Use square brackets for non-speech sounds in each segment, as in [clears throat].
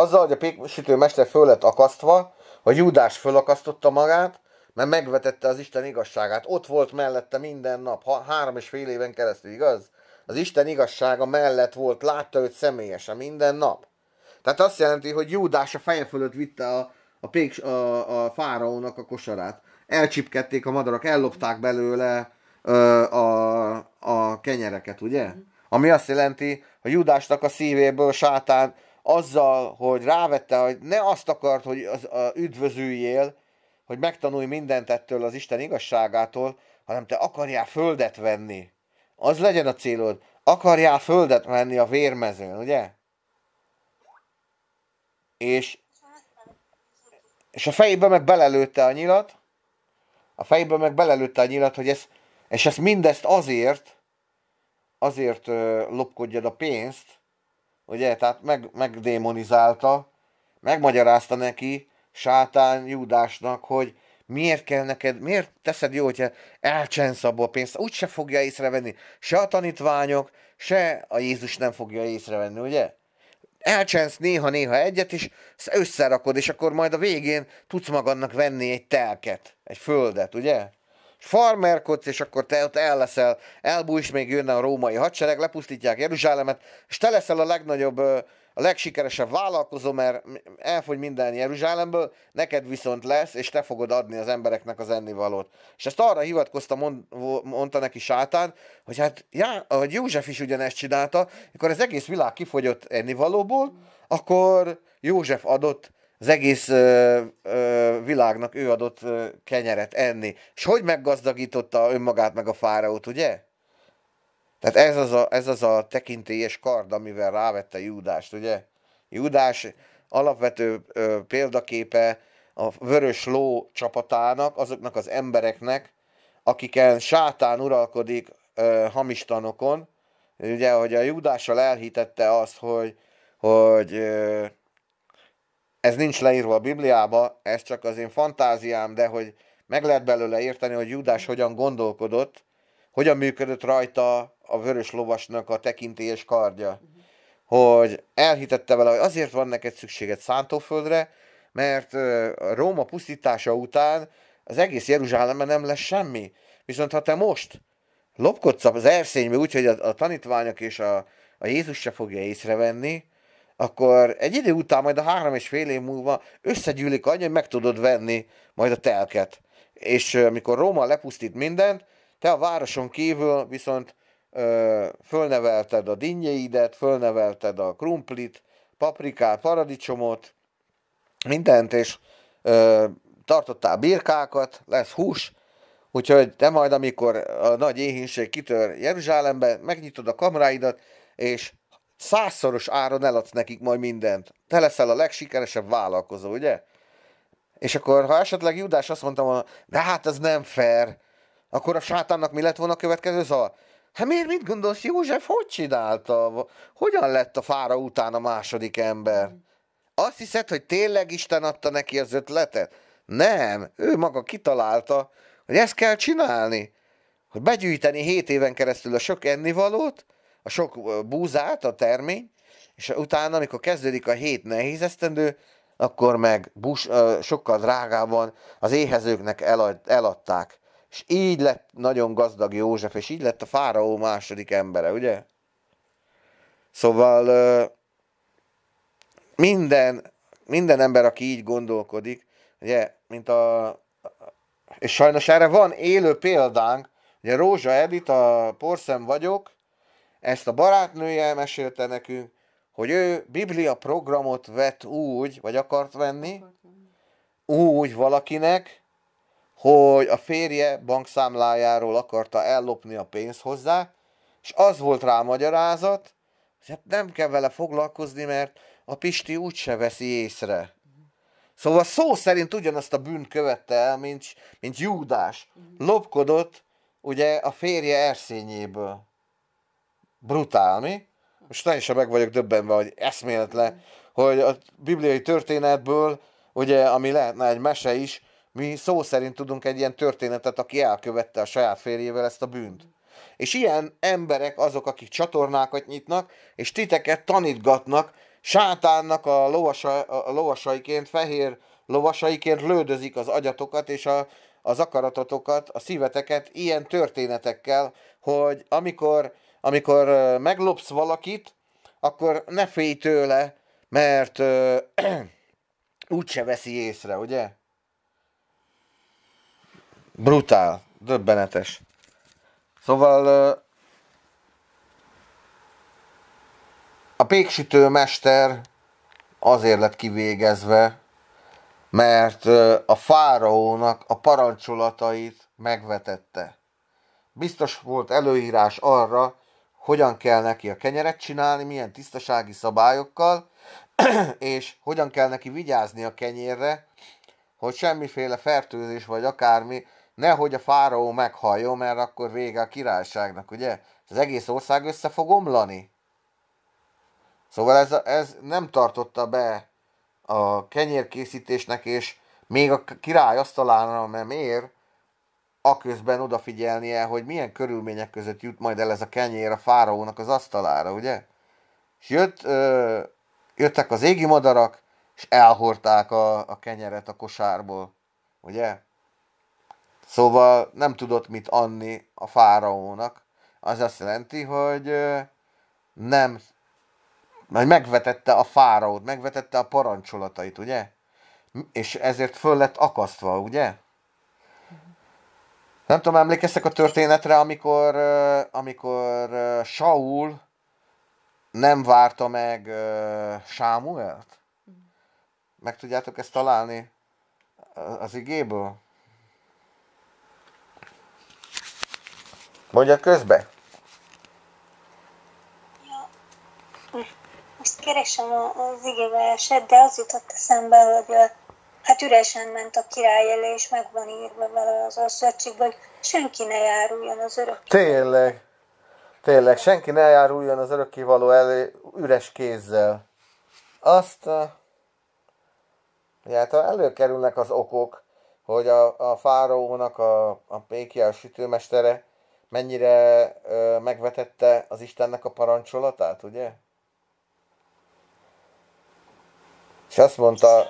Azzal, hogy a péksütő mester föl lett akasztva, a Júdás fölakasztotta magát, mert megvetette az Isten igazságát. Ott volt mellette minden nap, ha, három és fél éven keresztül, igaz? Az Isten igazsága mellett volt, látta őt személyesen minden nap. Tehát azt jelenti, hogy Júdás a feje fölött vitte a, a, pék, a, a fáraónak a kosarát. Elcsipkedték a madarak, ellopták belőle ö, a, a kenyereket, ugye? Ami azt jelenti, hogy Júdásnak a szívéből sátán azzal, hogy rávette, hogy ne azt akart, hogy az, a, üdvözüljél, hogy megtanulj mindent ettől az Isten igazságától, hanem te akarjál földet venni. Az legyen a célod. Akarjál földet venni a vérmezőn, ugye? És, és a fejébe meg belelőtte a nyilat, a fejébe meg belelőtte a nyilat, hogy ez, és ezt mindezt azért, azért lopkodjad a pénzt, ugye, tehát meg, megdémonizálta, megmagyarázta neki, sátán Júdásnak, hogy miért kell neked, miért teszed jó, hogyha elcsensz abból pénzt, úgyse fogja észrevenni, se a tanítványok, se a Jézus nem fogja észrevenni, ugye? Elcsensz néha-néha egyet, és összerakod, és akkor majd a végén tudsz magadnak venni egy telket, egy földet, ugye? farmerkodsz, és akkor te ott el leszel, elbújsz, még jönne a római hadsereg, lepusztítják Jeruzsálemet, és te leszel a legnagyobb, a legsikeresebb vállalkozó, mert elfogy minden Jeruzsálemből, neked viszont lesz, és te fogod adni az embereknek az ennivalót. És ezt arra hivatkozta, mond, mondta neki sátán, hogy hát já, hogy József is ugyanezt csinálta, mikor az egész világ kifogyott ennivalóból, akkor József adott az egész ö, ö, világnak ő adott ö, kenyeret enni. És hogy meggazdagította önmagát meg a fáraót, ugye? Tehát ez az a, ez az a tekintélyes kard, amivel rávette Júdást, ugye? Júdás alapvető ö, példaképe a vörös ló csapatának, azoknak az embereknek, akiken sátán uralkodik ö, tanokon Ugye, hogy a Júdással elhitette azt, hogy, hogy ö, ez nincs leírva a Bibliába, ez csak az én fantáziám, de hogy meg lehet belőle érteni, hogy Judás hogyan gondolkodott, hogyan működött rajta a vörös lovasnak a tekintélyes kardja. Hogy elhitette vele, hogy azért van neked szükséged szántóföldre, mert Róma pusztítása után az egész Jeruzsálemben nem lesz semmi. Viszont ha te most lopkodsz az erszénybe úgy, hogy a, a tanítványok és a, a Jézus se fogja észrevenni, akkor egy idő után, majd a három és fél év múlva összegyűlik annyi, hogy meg tudod venni majd a telket. És mikor Róma lepusztít mindent, te a városon kívül viszont ö, fölnevelted a dinnyeidet, fölnevelted a krumplit, paprikát, paradicsomot, mindent, és ö, tartottál birkákat, lesz hús, úgyhogy te majd, amikor a nagy éhínség kitör Jeruzsálembe, megnyitod a kamráidat, és százszoros áron eladsz nekik majd mindent. Te leszel a legsikeresebb vállalkozó, ugye? És akkor, ha esetleg Judás azt mondta volna, de hát ez nem fair, akkor a sátánnak mi lett volna a következő zavar? Hát miért mit gondolsz, József hogy csinálta? Hogyan lett a fára után a második ember? Azt hiszed, hogy tényleg Isten adta neki az ötletet? Nem, ő maga kitalálta, hogy ezt kell csinálni. Hogy begyűjteni hét éven keresztül a sok ennivalót, a sok búzát, a termény, és utána, amikor kezdődik a hét nehéz esztendő, akkor meg bus, ö, sokkal drágában az éhezőknek elad, eladták. És így lett nagyon gazdag József, és így lett a fáraó második embere, ugye? Szóval ö, minden, minden ember, aki így gondolkodik, ugye, mint a... És sajnos erre van élő példánk, ugye Rózsa Edit, a Porszem vagyok, ezt a barátnője mesélte nekünk, hogy ő Biblia programot vett úgy, vagy akart venni, úgy valakinek, hogy a férje bankszámlájáról akarta ellopni a pénzt hozzá, és az volt rá a magyarázat, hogy hát nem kell vele foglalkozni, mert a Pisti úgyse veszi észre. Szóval szó szerint ugyanazt a bűn követte el, mint, mint Júdás. Mhm. Lopkodott ugye a férje erszényéből brutál, mi? Most teljesen meg vagyok döbbenve, hogy eszméletlen, hogy a bibliai történetből, ugye, ami lehetne egy mese is, mi szó szerint tudunk egy ilyen történetet, aki elkövette a saját férjével ezt a bűnt. És ilyen emberek azok, akik csatornákat nyitnak, és titeket tanítgatnak, sátánnak a, lovasa, a lovasaiként, fehér lovasaiként lődözik az agyatokat és a, az akaratotokat, a szíveteket ilyen történetekkel, hogy amikor amikor meglopsz valakit, akkor ne félj tőle, mert ö, [clears throat] úgyse veszi észre, ugye? Brutál, döbbenetes. Szóval ö, a péksütő mester azért lett kivégezve, mert a fáraónak a parancsolatait megvetette. Biztos volt előírás arra, hogyan kell neki a kenyeret csinálni, milyen tisztasági szabályokkal, [clears throat] és hogyan kell neki vigyázni a kenyérre, hogy semmiféle fertőzés vagy akármi, nehogy a fáraó meghalljon, mert akkor vége a királyságnak, ugye? Az egész ország össze fog omlani. Szóval ez, ez nem tartotta be a kenyérkészítésnek, és még a király asztalára, mert miért? aközben odafigyelnie, hogy milyen körülmények között jut majd el ez a kenyér a fáraónak az asztalára, ugye? És jött, ö, jöttek az égi madarak, és elhorták a, a kenyeret a kosárból, ugye? Szóval nem tudott mit anni a fáraónak. Az azt jelenti, hogy ö, nem, majd megvetette a fáraót, megvetette a parancsolatait, ugye? És ezért föl lett akasztva, ugye? Nem tudom, emlékeztek a történetre, amikor, amikor Saul nem várta meg Sámuelt? Meg tudjátok ezt találni az igéből? Mondja közbe. Ja. Most keresem az igébe eset, de az jutott eszembe, hogy hát üresen ment a király elé, és meg van írva vele az asszöcsikbe, hogy senki ne járuljon az örök. Tényleg, tényleg, senki ne járuljon az örökkévaló elé üres kézzel. Azt, eh, hát előkerülnek az okok, hogy a, a fáraónak a, a pékje, a sütőmestere mennyire ö, eh, megvetette az Istennek a parancsolatát, ugye? És azt mondta,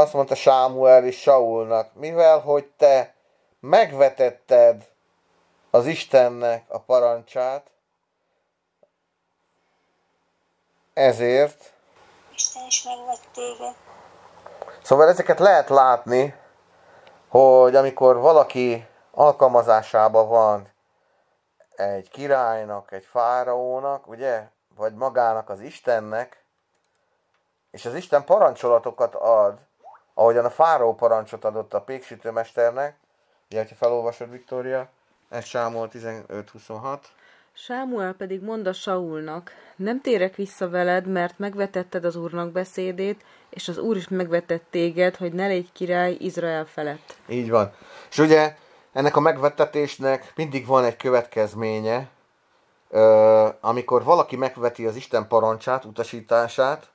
azt mondta Sámuel és Saulnak, mivel hogy te megvetetted az Istennek a parancsát, ezért Isten is megvett téged. Szóval ezeket lehet látni, hogy amikor valaki alkalmazásában van egy királynak, egy fáraónak, ugye, vagy magának az Istennek, és az Isten parancsolatokat ad, ahogyan a fáró parancsot adott a péksütőmesternek, ugye, ha felolvasod, Viktória, ez Sámuel 15-26. Sámuel pedig mondta Saulnak, nem térek vissza veled, mert megvetetted az úrnak beszédét, és az úr is megvetett téged, hogy ne légy király Izrael felett. Így van. És ugye ennek a megvetetésnek mindig van egy következménye, ö, amikor valaki megveti az Isten parancsát, utasítását,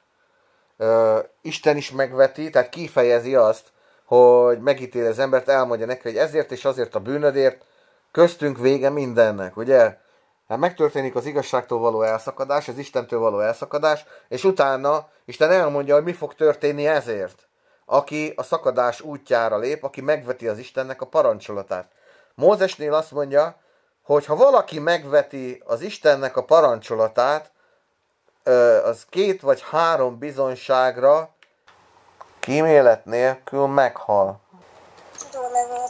Isten is megveti, tehát kifejezi azt, hogy megítél az embert, elmondja neki, hogy ezért és azért a bűnödért, köztünk vége mindennek, ugye? Hát megtörténik az igazságtól való elszakadás, az Istentől való elszakadás, és utána Isten elmondja, hogy mi fog történni ezért. Aki a szakadás útjára lép, aki megveti az Istennek a parancsolatát. Mózesnél azt mondja, hogy ha valaki megveti az Istennek a parancsolatát, az két vagy három bizonyságra kímélet nélkül meghal. Zsidó levél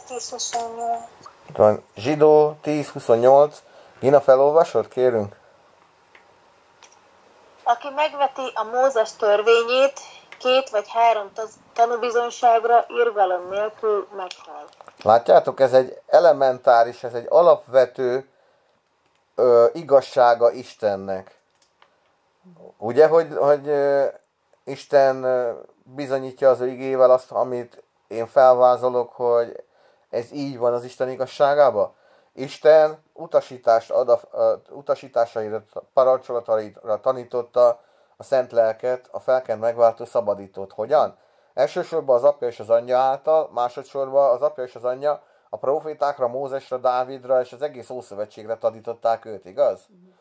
10-28. Zsidó 10-28. Gina felolvasod, kérünk? Aki megveti a Mózes törvényét, két vagy három tanúbizonyságra írvelem nélkül meghal. Látjátok, ez egy elementáris, ez egy alapvető ö, igazsága Istennek. Ugye, hogy, hogy Isten bizonyítja az ő igével azt, amit én felvázolok, hogy ez így van az Isten igazságába? Isten utasítást ad a, utasításaira, parancsolataira tanította a szent lelket, a felkent megváltó szabadítót. Hogyan? Elsősorban az apja és az anyja által, másodszorban az apja és az anyja a profétákra, Mózesre, Dávidra és az egész Ószövetségre tanították őt, igaz? Uh-huh.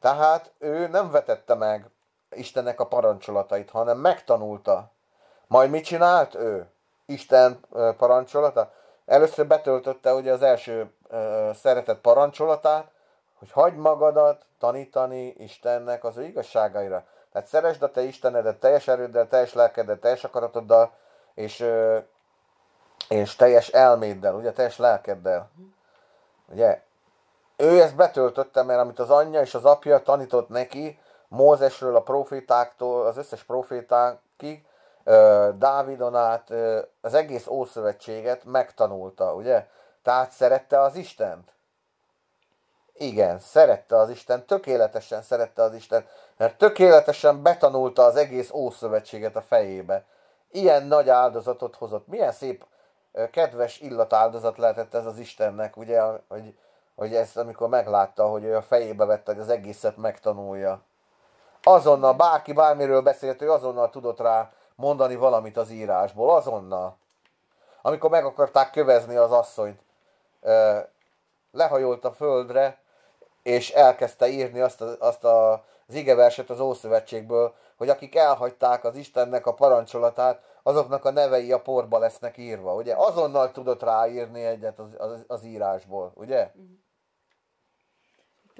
Tehát ő nem vetette meg Istennek a parancsolatait, hanem megtanulta. Majd mit csinált ő? Isten parancsolata? Először betöltötte ugye az első szeretet parancsolatát, hogy hagyd magadat tanítani Istennek az ő igazságaira. Tehát szeresd a te Istenedet teljes erőddel, teljes lelkeddel, teljes akaratoddal, és, és teljes elméddel, ugye, teljes lelkeddel. Ugye? ő ezt betöltötte, mert amit az anyja és az apja tanított neki, Mózesről a profétáktól, az összes profétákig, Dávidon át az egész Ószövetséget megtanulta, ugye? Tehát szerette az Istent. Igen, szerette az Isten, tökéletesen szerette az Isten, mert tökéletesen betanulta az egész Ószövetséget a fejébe. Ilyen nagy áldozatot hozott. Milyen szép, kedves illatáldozat lehetett ez az Istennek, ugye, hogy hogy ezt amikor meglátta, hogy ő a fejébe vette, hogy az egészet megtanulja. Azonnal bárki bármiről beszélt, ő azonnal tudott rá mondani valamit az írásból, azonnal. Amikor meg akarták kövezni az asszonyt, lehajolt a földre, és elkezdte írni azt, a, azt a, az igeverset az Ószövetségből, hogy akik elhagyták az Istennek a parancsolatát, azoknak a nevei a porba lesznek írva, ugye? Azonnal tudott ráírni egyet az, az, az írásból, ugye? Uh-huh.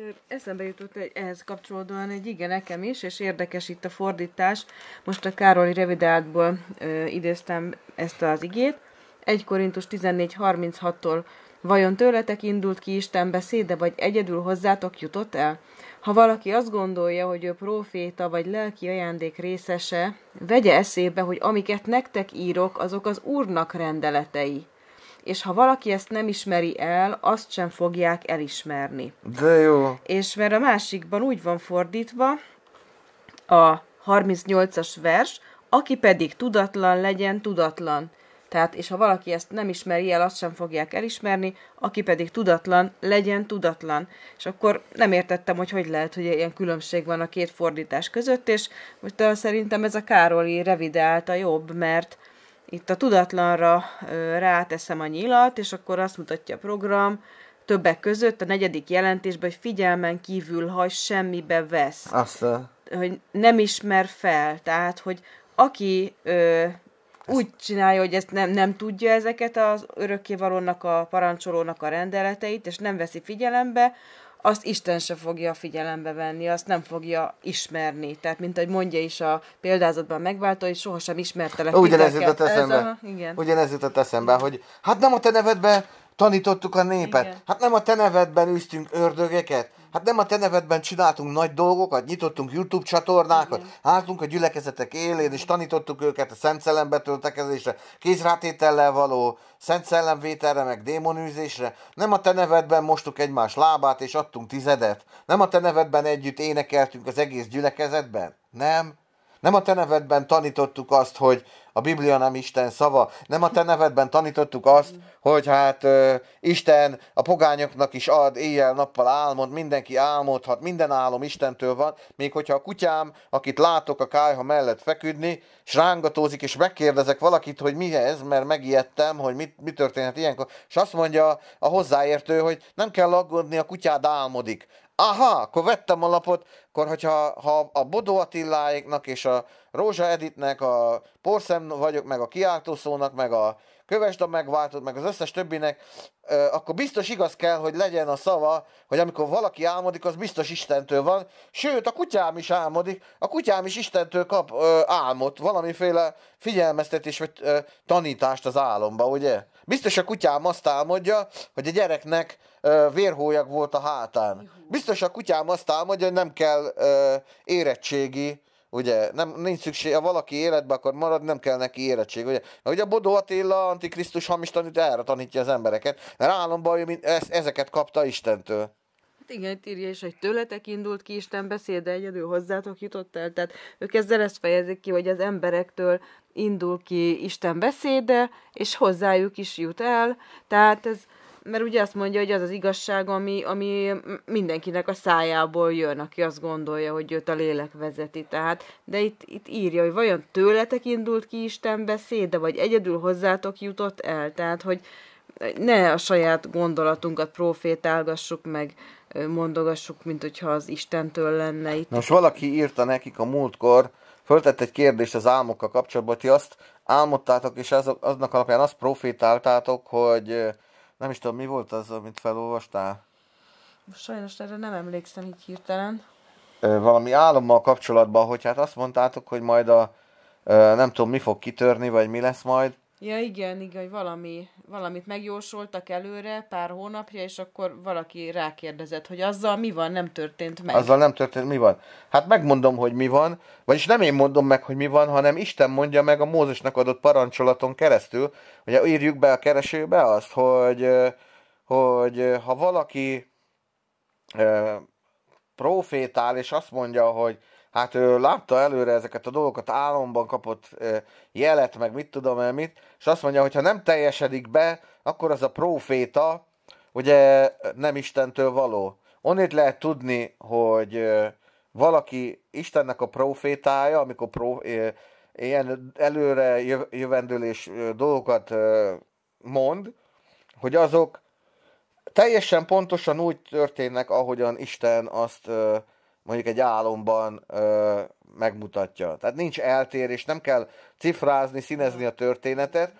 Hát, eszembe jutott egy, ehhez kapcsolódóan egy igen nekem is, és érdekes itt a fordítás. Most a Károli Revidátból ö, idéztem ezt az igét. 1 Korintus 14.36-tól Vajon tőletek indult ki Isten beszéde, vagy egyedül hozzátok jutott el? Ha valaki azt gondolja, hogy ő proféta vagy lelki ajándék részese, vegye eszébe, hogy amiket nektek írok, azok az Úrnak rendeletei és ha valaki ezt nem ismeri el, azt sem fogják elismerni. De jó. És mert a másikban úgy van fordítva, a 38-as vers, aki pedig tudatlan legyen, tudatlan. Tehát, és ha valaki ezt nem ismeri el, azt sem fogják elismerni, aki pedig tudatlan, legyen tudatlan. És akkor nem értettem, hogy hogy lehet, hogy ilyen különbség van a két fordítás között, és most szerintem ez a Károli revideálta jobb, mert itt a tudatlanra ráteszem a nyilat, és akkor azt mutatja a program, többek között a negyedik jelentésben, hogy figyelmen kívül hagy, semmibe vesz. Azt a... Hogy nem ismer fel, tehát, hogy aki ö, úgy csinálja, hogy ezt nem, nem tudja ezeket az örökkévalónak, a parancsolónak a rendeleteit, és nem veszi figyelembe, azt Isten se fogja figyelembe venni, azt nem fogja ismerni. Tehát, mint ahogy mondja is a példázatban megváltó, hogy sohasem ismertelek Ugyanez jutott eszembe. Ugyanez jutott eszembe, hogy hát nem a te nevedben tanítottuk a népet. Igen. Hát nem a te nevedben üztünk ördögeket, Hát nem a te nevedben csináltunk nagy dolgokat, nyitottunk YouTube csatornákat, Igen. álltunk a gyülekezetek élén, és tanítottuk őket a Szent Szellem betöltekezésre, kézrátétellel való, Szent Szellemvételre, meg démonűzésre. Nem a te nevedben mostuk egymás lábát, és adtunk tizedet. Nem a te nevedben együtt énekeltünk az egész gyülekezetben. Nem. Nem a te nevedben tanítottuk azt, hogy, a Biblia nem Isten szava. Nem a te nevedben tanítottuk azt, hogy hát ö, Isten a pogányoknak is ad éjjel-nappal álmod, mindenki álmodhat, minden álom Istentől van, még hogyha a kutyám, akit látok a kájha mellett feküdni, és rángatózik, és megkérdezek valakit, hogy mi ez, mert megijedtem, hogy mit, mi történhet ilyenkor, és azt mondja a hozzáértő, hogy nem kell aggódni, a kutyád álmodik aha, akkor vettem a lapot, akkor hogyha ha a Bodó Attiláéknak és a Rózsa Editnek, a Porszem vagyok, meg a Kiáltószónak, meg a a megváltott, meg az összes többinek, akkor biztos igaz kell, hogy legyen a szava, hogy amikor valaki álmodik, az biztos Istentől van. Sőt, a kutyám is álmodik, a kutyám is Istentől kap ö, álmot, valamiféle figyelmeztetés vagy ö, tanítást az álomba, ugye? Biztos a kutyám azt álmodja, hogy a gyereknek vérhólyag volt a hátán. Biztos a kutyám azt álmodja, hogy nem kell érettségi, ugye, nem, nincs szükség, ha valaki életbe akar marad, nem kell neki érettség, ugye. Mert ugye a Bodó Attila antikrisztus hamis tanít, erre tanítja az embereket, mert államban ezeket kapta Istentől. Hát igen, itt írja is, hogy tőletek indult ki Isten beszéde, egyedül hozzátok jutott el. Tehát ők ezzel ezt fejezik ki, hogy az emberektől indul ki Isten beszéde, és hozzájuk is jut el. Tehát ez mert ugye azt mondja, hogy az az igazság, ami, ami mindenkinek a szájából jön, aki azt gondolja, hogy őt a lélek vezeti. Tehát, de itt, itt írja, hogy vajon tőletek indult ki Isten beszéde, vagy egyedül hozzátok jutott el. Tehát, hogy ne a saját gondolatunkat profétálgassuk meg, mondogassuk, mint hogyha az Istentől lenne itt. Nos, valaki írta nekik a múltkor, föltett egy kérdést az álmokkal kapcsolatban, hogy azt álmodtátok, és az, aznak alapján azt profétáltátok, hogy nem is tudom, mi volt az, amit felolvastál? Most sajnos erre nem emlékszem így hirtelen. Ö, valami álommal kapcsolatban, hogy hát azt mondtátok, hogy majd a ö, nem tudom, mi fog kitörni, vagy mi lesz majd, Ja, igen, igen, valami, valamit megjósoltak előre pár hónapja, és akkor valaki rákérdezett, hogy azzal mi van, nem történt meg. Azzal nem történt, mi van? Hát megmondom, hogy mi van, vagyis nem én mondom meg, hogy mi van, hanem Isten mondja meg a Mózesnek adott parancsolaton keresztül, hogy írjuk be a keresőbe azt, hogy, hogy ha valaki profétál, és azt mondja, hogy hát ő látta előre ezeket a dolgokat, álomban kapott jelet, meg mit tudom el mit, és azt mondja, hogy ha nem teljesedik be, akkor az a proféta, ugye nem Istentől való. Onnét lehet tudni, hogy valaki Istennek a profétája, amikor pró ilyen előre jövendőlés dolgokat mond, hogy azok teljesen pontosan úgy történnek, ahogyan Isten azt mondjuk egy álomban ö, megmutatja. Tehát nincs eltérés, nem kell cifrázni, színezni a történetet.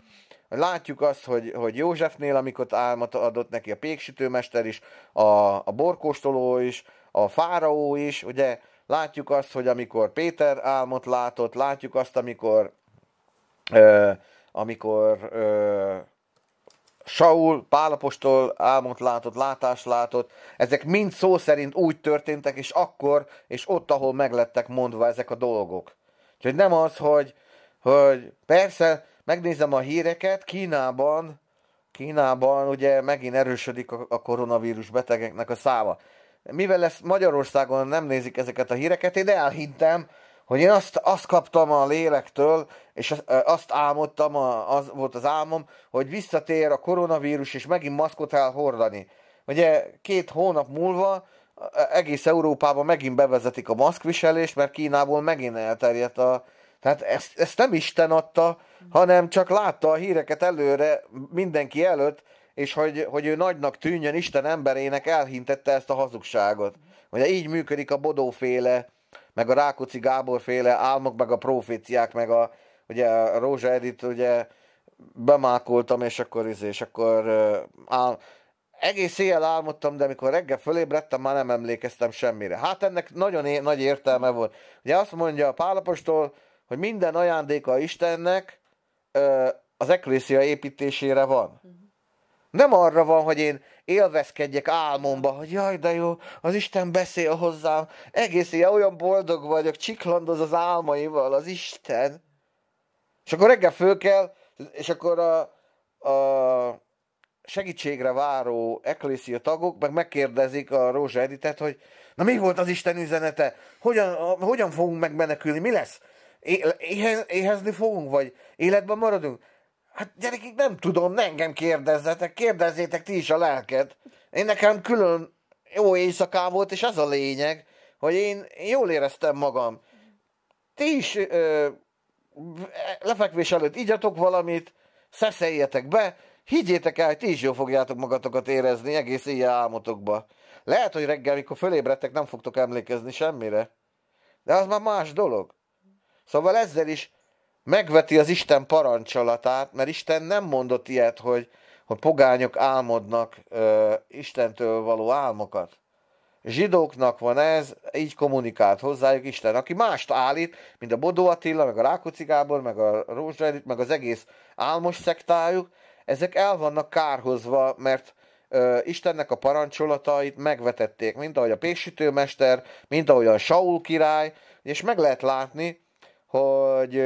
Látjuk azt, hogy, hogy Józsefnél, amikor álmat adott neki a péksütőmester is, a, a borkóstoló is, a fáraó is, ugye látjuk azt, hogy amikor Péter álmot látott, látjuk azt, amikor ö, amikor ö, Saul Pálapostól álmot látott, látást látott, ezek mind szó szerint úgy történtek, és akkor, és ott, ahol meglettek mondva ezek a dolgok. Úgyhogy nem az, hogy, hogy persze, megnézem a híreket, Kínában, Kínában ugye megint erősödik a, koronavírus betegeknek a száma. Mivel ezt Magyarországon nem nézik ezeket a híreket, én elhintem, hogy én azt, azt kaptam a lélektől, és azt álmodtam, az volt az álmom, hogy visszatér a koronavírus, és megint maszkot kell hordani. Ugye két hónap múlva egész Európában megint bevezetik a maszkviselést, mert Kínából megint elterjedt a... Tehát ezt, ezt nem Isten adta, hanem csak látta a híreket előre mindenki előtt, és hogy, hogy ő nagynak tűnjön Isten emberének elhintette ezt a hazugságot. Ugye így működik a bodóféle meg a Rákóczi Gábor féle álmok, meg a proféciák, meg a, ugye a Rózsa Edit, ugye bemákoltam, és akkor, izé, és akkor ál, egész éjjel álmodtam, de amikor reggel fölébredtem, már nem emlékeztem semmire. Hát ennek nagyon é- nagy értelme volt. Ugye azt mondja a Pálapostól, hogy minden ajándéka a Istennek ö, az eklészia építésére van. Mhm. Nem arra van, hogy én élvezkedjek álmomba, hogy jaj, de jó, az Isten beszél hozzám, egész ilyen olyan boldog vagyok, csiklandoz az álmaival, az Isten. És akkor reggel föl kell, és akkor a, a segítségre váró eklészia tagok meg megkérdezik a Rózsa Editet, hogy na mi volt az Isten üzenete? Hogyan, a, hogyan fogunk megmenekülni? Mi lesz? É, éhe, éhezni fogunk? Vagy életben maradunk? Hát gyerekek, nem tudom, ne engem kérdezzetek, kérdezzétek ti is a lelket. Én nekem külön jó éjszaká volt, és az a lényeg, hogy én jól éreztem magam. Ti is ö, lefekvés előtt igyatok valamit, szeszeljetek be, higgyétek el, hogy ti is jól fogjátok magatokat érezni egész ilyen álmotokba. Lehet, hogy reggel, mikor fölébredtek, nem fogtok emlékezni semmire. De az már más dolog. Szóval ezzel is megveti az Isten parancsolatát, mert Isten nem mondott ilyet, hogy, hogy pogányok álmodnak ö, Istentől való álmokat. Zsidóknak van ez, így kommunikált hozzájuk Isten, aki mást állít, mint a Bodó Attila, meg a Rákóczi Gábor, meg a Rózsa meg az egész álmos szektájuk, ezek el vannak kárhozva, mert ö, Istennek a parancsolatait megvetették, mint ahogy a Pésütőmester, mint ahogy a Saul király, és meg lehet látni, hogy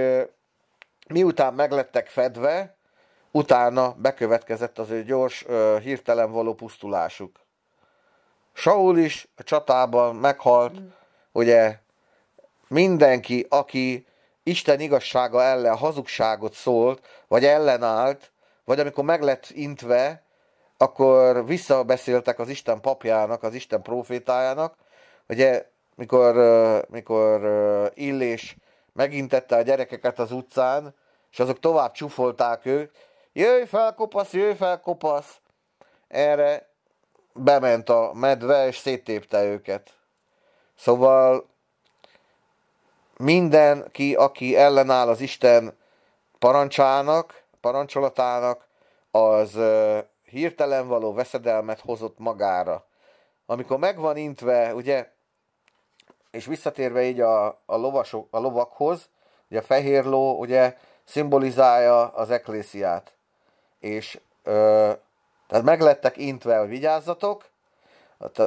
Miután meglettek fedve, utána bekövetkezett az ő gyors, hirtelen való pusztulásuk. Saul is a csatában meghalt, mm. ugye mindenki, aki Isten igazsága ellen hazugságot szólt, vagy ellenállt, vagy amikor meg lett intve, akkor visszabeszéltek az Isten papjának, az Isten profétájának. Ugye, mikor, mikor Illés megintette a gyerekeket az utcán, és azok tovább csúfolták őt, jöjj fel kopasz, jöjj fel kopasz, erre bement a medve, és széttépte őket. Szóval mindenki, aki ellenáll az Isten parancsának, parancsolatának, az hirtelen való veszedelmet hozott magára. Amikor megvan intve, ugye, és visszatérve így a, a, lovasok, a lovakhoz, ugye a fehér ló, ugye, szimbolizálja az eklésziát. És ö, tehát meglettek intve, hogy vigyázzatok,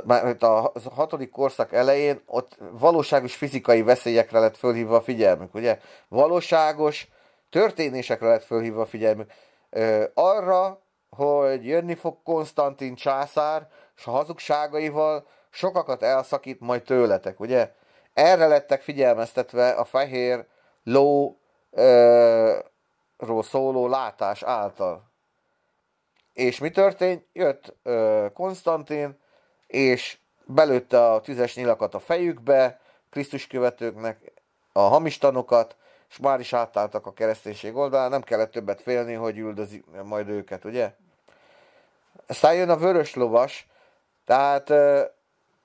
hát, a hatodik korszak elején ott valóságos fizikai veszélyekre lett fölhívva a figyelmük, ugye? Valóságos történésekre lett fölhívva a figyelmük. Ö, arra, hogy jönni fog Konstantin császár, és a hazugságaival sokakat elszakít majd tőletek, ugye? Erre lettek figyelmeztetve a fehér ló ról szóló látás által. És mi történt? Jött ö, Konstantin, és belőtte a tüzes nyilakat a fejükbe, Krisztus követőknek a hamis tanokat, és már is átálltak a kereszténység oldalán, nem kellett többet félni, hogy üldözik majd őket, ugye? Aztán jön a vörös lovas, tehát ö,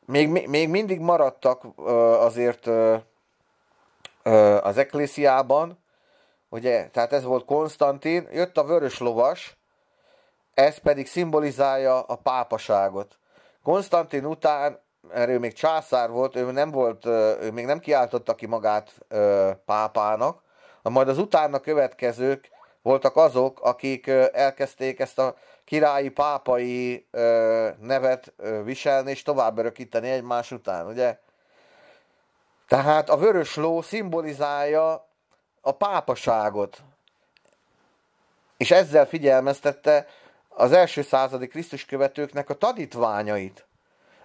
még, még mindig maradtak ö, azért ö, az eklésziában, ugye, tehát ez volt Konstantin, jött a vörös lovas, ez pedig szimbolizálja a pápaságot. Konstantin után, mert ő még császár volt, ő, nem volt, ő még nem kiáltotta ki magát ö, pápának, majd az utána következők voltak azok, akik elkezdték ezt a királyi pápai nevet viselni és tovább örökíteni egymás után, ugye? Tehát a vörös ló szimbolizálja a pápaságot, és ezzel figyelmeztette az első századi Krisztus követőknek a tanítványait,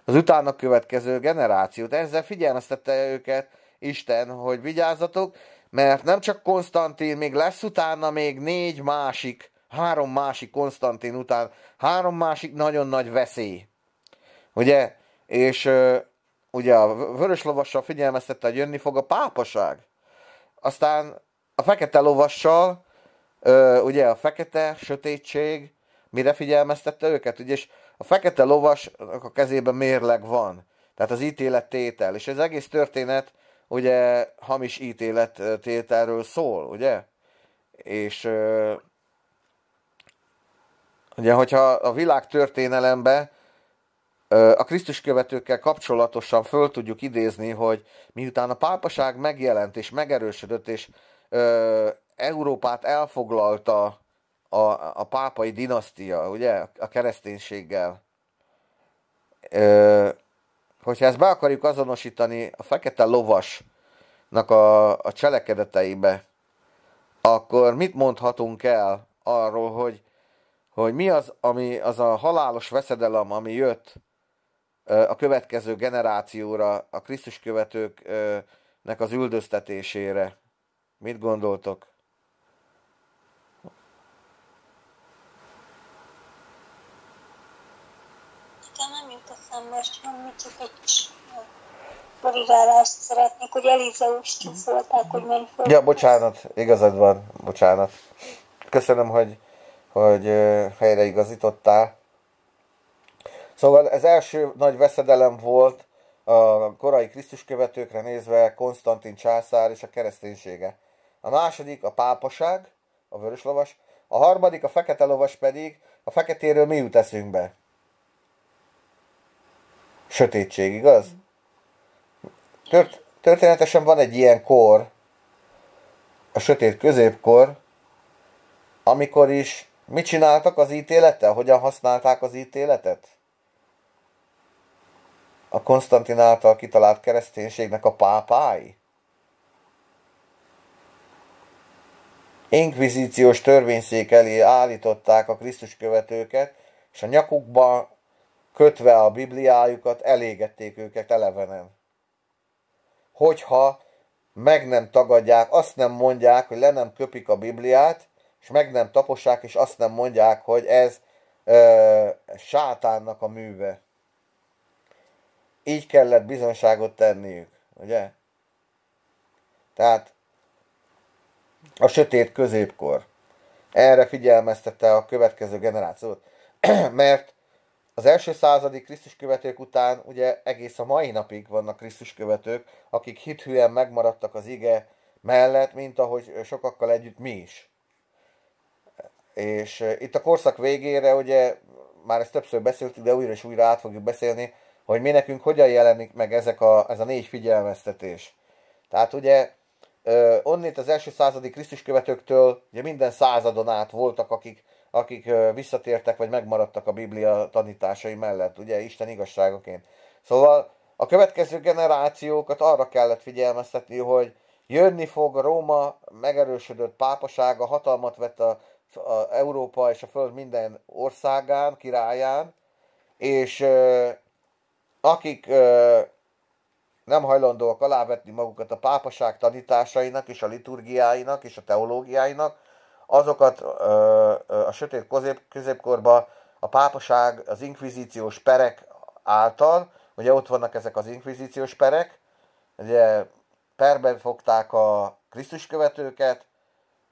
az utána következő generációt. Ezzel figyelmeztette őket Isten, hogy vigyázzatok, mert nem csak Konstantin, még lesz utána még négy másik, három másik Konstantin után, három másik nagyon nagy veszély. Ugye? És ugye a vörös lovassal figyelmeztette, hogy jönni fog a pápaság. Aztán a fekete lovassal, ö, ugye a fekete sötétség, mire figyelmeztette őket, ugye, és a fekete lovasnak a kezében mérleg van, tehát az ítélet tétel, és ez egész történet ugye hamis ítélet tételről szól, ugye? És ö, ugye, hogyha a világ történelembe a Krisztus követőkkel kapcsolatosan föl tudjuk idézni, hogy miután a pápaság megjelent és megerősödött, és Európát elfoglalta a, a pápai dinasztia, ugye, a kereszténységgel. Ö, hogyha ezt be akarjuk azonosítani a fekete lovasnak a, a cselekedeteibe, akkor mit mondhatunk el arról, hogy, hogy mi az, ami az a halálos veszedelem, ami jött a következő generációra, a Krisztus követőknek az üldöztetésére. Mit gondoltok? Te nem jut eszembe semmi, csak egy korrigálást szeretnék, hogy Elizeus mhm. csúfolták, hogy menj fel. Ja, bocsánat, igazad van, bocsánat. Köszönöm, hogy, hogy helyreigazítottál. Szóval ez első nagy veszedelem volt a korai Krisztus követőkre nézve Konstantin császár és a kereszténysége a második a pápaság, a vörös lovas, a harmadik a fekete lovas pedig, a feketéről mi jut eszünkbe? Sötétség, igaz? Tört, történetesen van egy ilyen kor, a sötét középkor, amikor is mit csináltak az ítélettel? Hogyan használták az ítéletet? A Konstantináltal kitalált kereszténységnek a pápái? inkvizíciós törvényszék elé állították a Krisztus követőket, és a nyakukba kötve a Bibliájukat elégették őket elevenen. Hogyha meg nem tagadják, azt nem mondják, hogy le nem köpik a Bibliát, és meg nem tapossák, és azt nem mondják, hogy ez ö, sátánnak a műve. Így kellett bizonságot tenniük, ugye? Tehát a sötét középkor. Erre figyelmeztette a következő generációt, [clears throat] mert az első századi Krisztus követők után ugye egész a mai napig vannak Krisztus követők, akik hithűen megmaradtak az ige mellett, mint ahogy sokakkal együtt mi is. És eh, itt a korszak végére, ugye már ezt többször beszéltük, de újra és újra át fogjuk beszélni, hogy mi nekünk hogyan jelenik meg ezek a, ez a négy figyelmeztetés. Tehát ugye onnét az első századi Krisztus követőktől ugye minden századon át voltak, akik, akik visszatértek vagy megmaradtak a Biblia tanításai mellett, ugye Isten igazságoként. Szóval a következő generációkat arra kellett figyelmeztetni, hogy jönni fog Róma megerősödött pápasága, hatalmat vett a, a Európa és a Föld minden országán, királyán, és ö, akik ö, nem hajlandóak alávetni magukat a pápaság tanításainak és a liturgiáinak és a teológiáinak, azokat ö, ö, a sötét közép, középkorban a pápaság, az inkvizíciós perek által, ugye ott vannak ezek az inkvizíciós perek, ugye perben fogták a Krisztus követőket,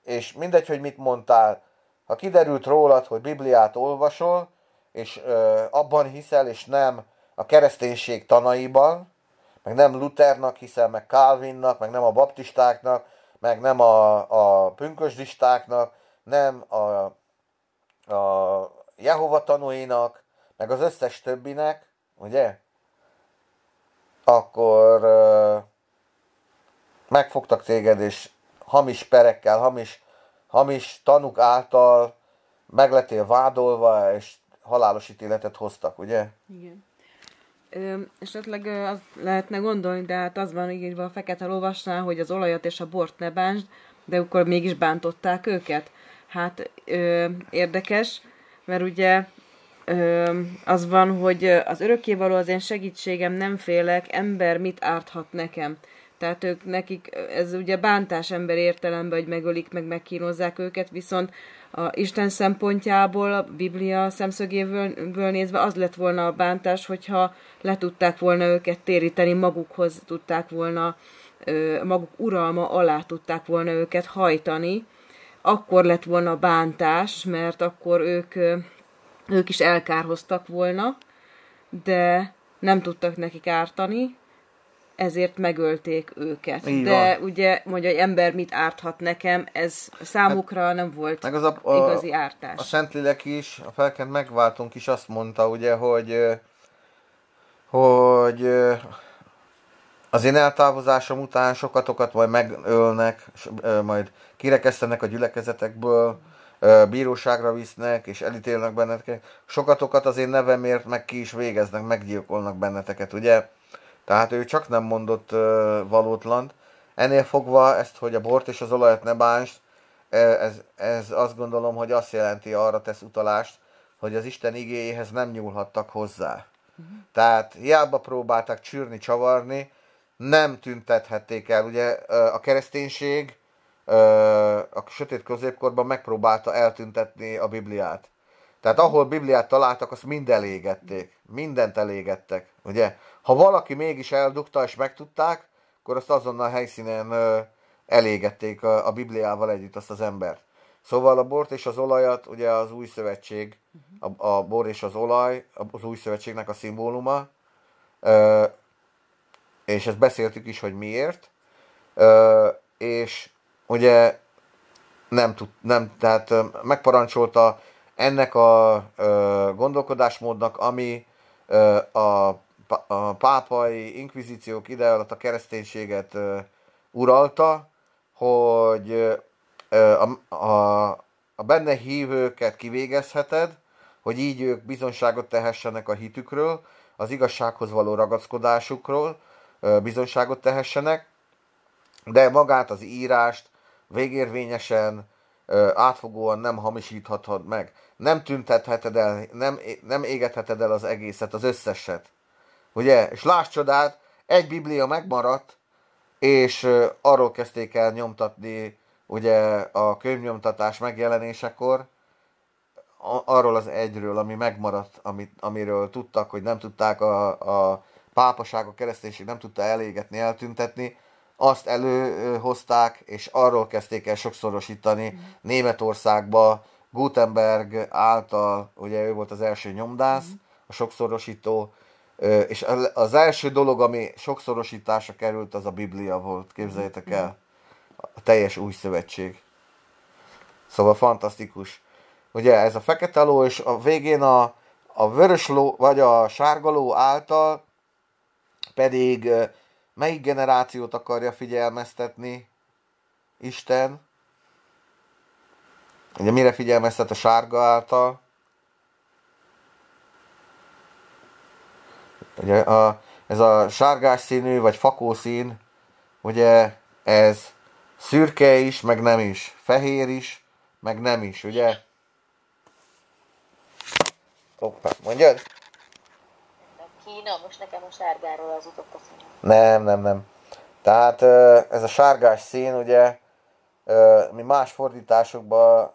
és mindegy, hogy mit mondtál, ha kiderült rólad, hogy Bibliát olvasol, és ö, abban hiszel, és nem a kereszténység tanaiban, meg nem Luthernak hiszel, meg Calvinnak, meg nem a baptistáknak, meg nem a, a pünkösdistáknak, nem a, a Jehova tanúinak, meg az összes többinek, ugye? Akkor ö, megfogtak téged, és hamis perekkel, hamis, hamis tanuk által megletél vádolva, és halálos ítéletet hoztak, ugye? Igen. Ö, esetleg ö, azt lehetne gondolni, de hát az van írva a fekete lovasnál, hogy az olajat és a bort ne bánsd, de akkor mégis bántották őket. Hát ö, érdekes, mert ugye ö, az van, hogy az örökkévaló az én segítségem, nem félek, ember mit árthat nekem. Tehát ők nekik, ez ugye bántás ember értelemben, hogy megölik, meg megkínozzák őket, viszont a Isten szempontjából, a Biblia szemszögéből nézve az lett volna a bántás, hogyha le tudták volna őket téríteni, magukhoz tudták volna, maguk uralma alá tudták volna őket hajtani, akkor lett volna bántás, mert akkor ők, ők is elkárhoztak volna, de nem tudtak nekik ártani, ezért megölték őket. Így De van. ugye mondja, hogy ember mit árthat nekem, ez számukra hát, nem volt meg az a, a, igazi ártás. A Szentlélek is, a felkent megváltunk is azt mondta ugye, hogy hogy az én eltávozásom után sokatokat majd megölnek, majd kirekesztenek a gyülekezetekből, bíróságra visznek és elítélnek benneteket. Sokatokat az én nevemért meg ki is végeznek, meggyilkolnak benneteket, ugye? Tehát ő csak nem mondott valótlant. Ennél fogva ezt, hogy a bort és az olajat ne bánst, ez, ez azt gondolom, hogy azt jelenti, arra tesz utalást, hogy az Isten igéjéhez nem nyúlhattak hozzá. Uh-huh. Tehát hiába próbálták csűrni, csavarni, nem tüntethették el. Ugye a kereszténység a sötét középkorban megpróbálta eltüntetni a Bibliát. Tehát ahol Bibliát találtak, azt mind elégették. Mindent elégettek, ugye? Ha valaki mégis eldugta és megtudták, akkor azt azonnal helyszínen elégették a, a Bibliával együtt azt az embert. Szóval a bort és az olajat, ugye az új szövetség, a, a bor és az olaj, az új szövetségnek a szimbóluma, ö, és ezt beszéltük is, hogy miért, ö, és ugye nem tud, nem, tehát megparancsolta ennek a ö, gondolkodásmódnak, ami ö, a a pápai inkvizíciók ide alatt a kereszténységet uralta, hogy a, a, a benne hívőket kivégezheted, hogy így ők bizonságot tehessenek a hitükről, az igazsághoz való ragaszkodásukról bizonságot tehessenek, de magát az írást végérvényesen, átfogóan nem hamisíthatod meg. Nem tüntetheted el, nem, nem égetheted el az egészet, az összeset. Ugye, és láss csodát, egy biblia megmaradt, és arról kezdték el nyomtatni, ugye a könyvnyomtatás megjelenésekor, arról az egyről, ami megmaradt, amit, amiről tudtak, hogy nem tudták a, a pápaság, a kereszténység nem tudta elégetni, eltüntetni, azt előhozták, és arról kezdték el sokszorosítani mm. Németországba, Gutenberg által, ugye ő volt az első nyomdász, mm. a sokszorosító, és az első dolog, ami sokszorosításra került, az a Biblia volt, képzeljétek el. A teljes új szövetség. Szóval fantasztikus. Ugye ez a fekete ló, és a végén a, a vörös ló, vagy a sárga ló által pedig melyik generációt akarja figyelmeztetni Isten? Ugye mire figyelmeztet a sárga által? Ugye a, ez a sárgás színű, vagy fakószín, ugye ez szürke is, meg nem is. Fehér is, meg nem is, ugye? Hoppá, mondjad? Kína, most nekem a sárgáról az utok a szín. Nem, nem, nem. Tehát ez a sárgás szín, ugye, mi más fordításokban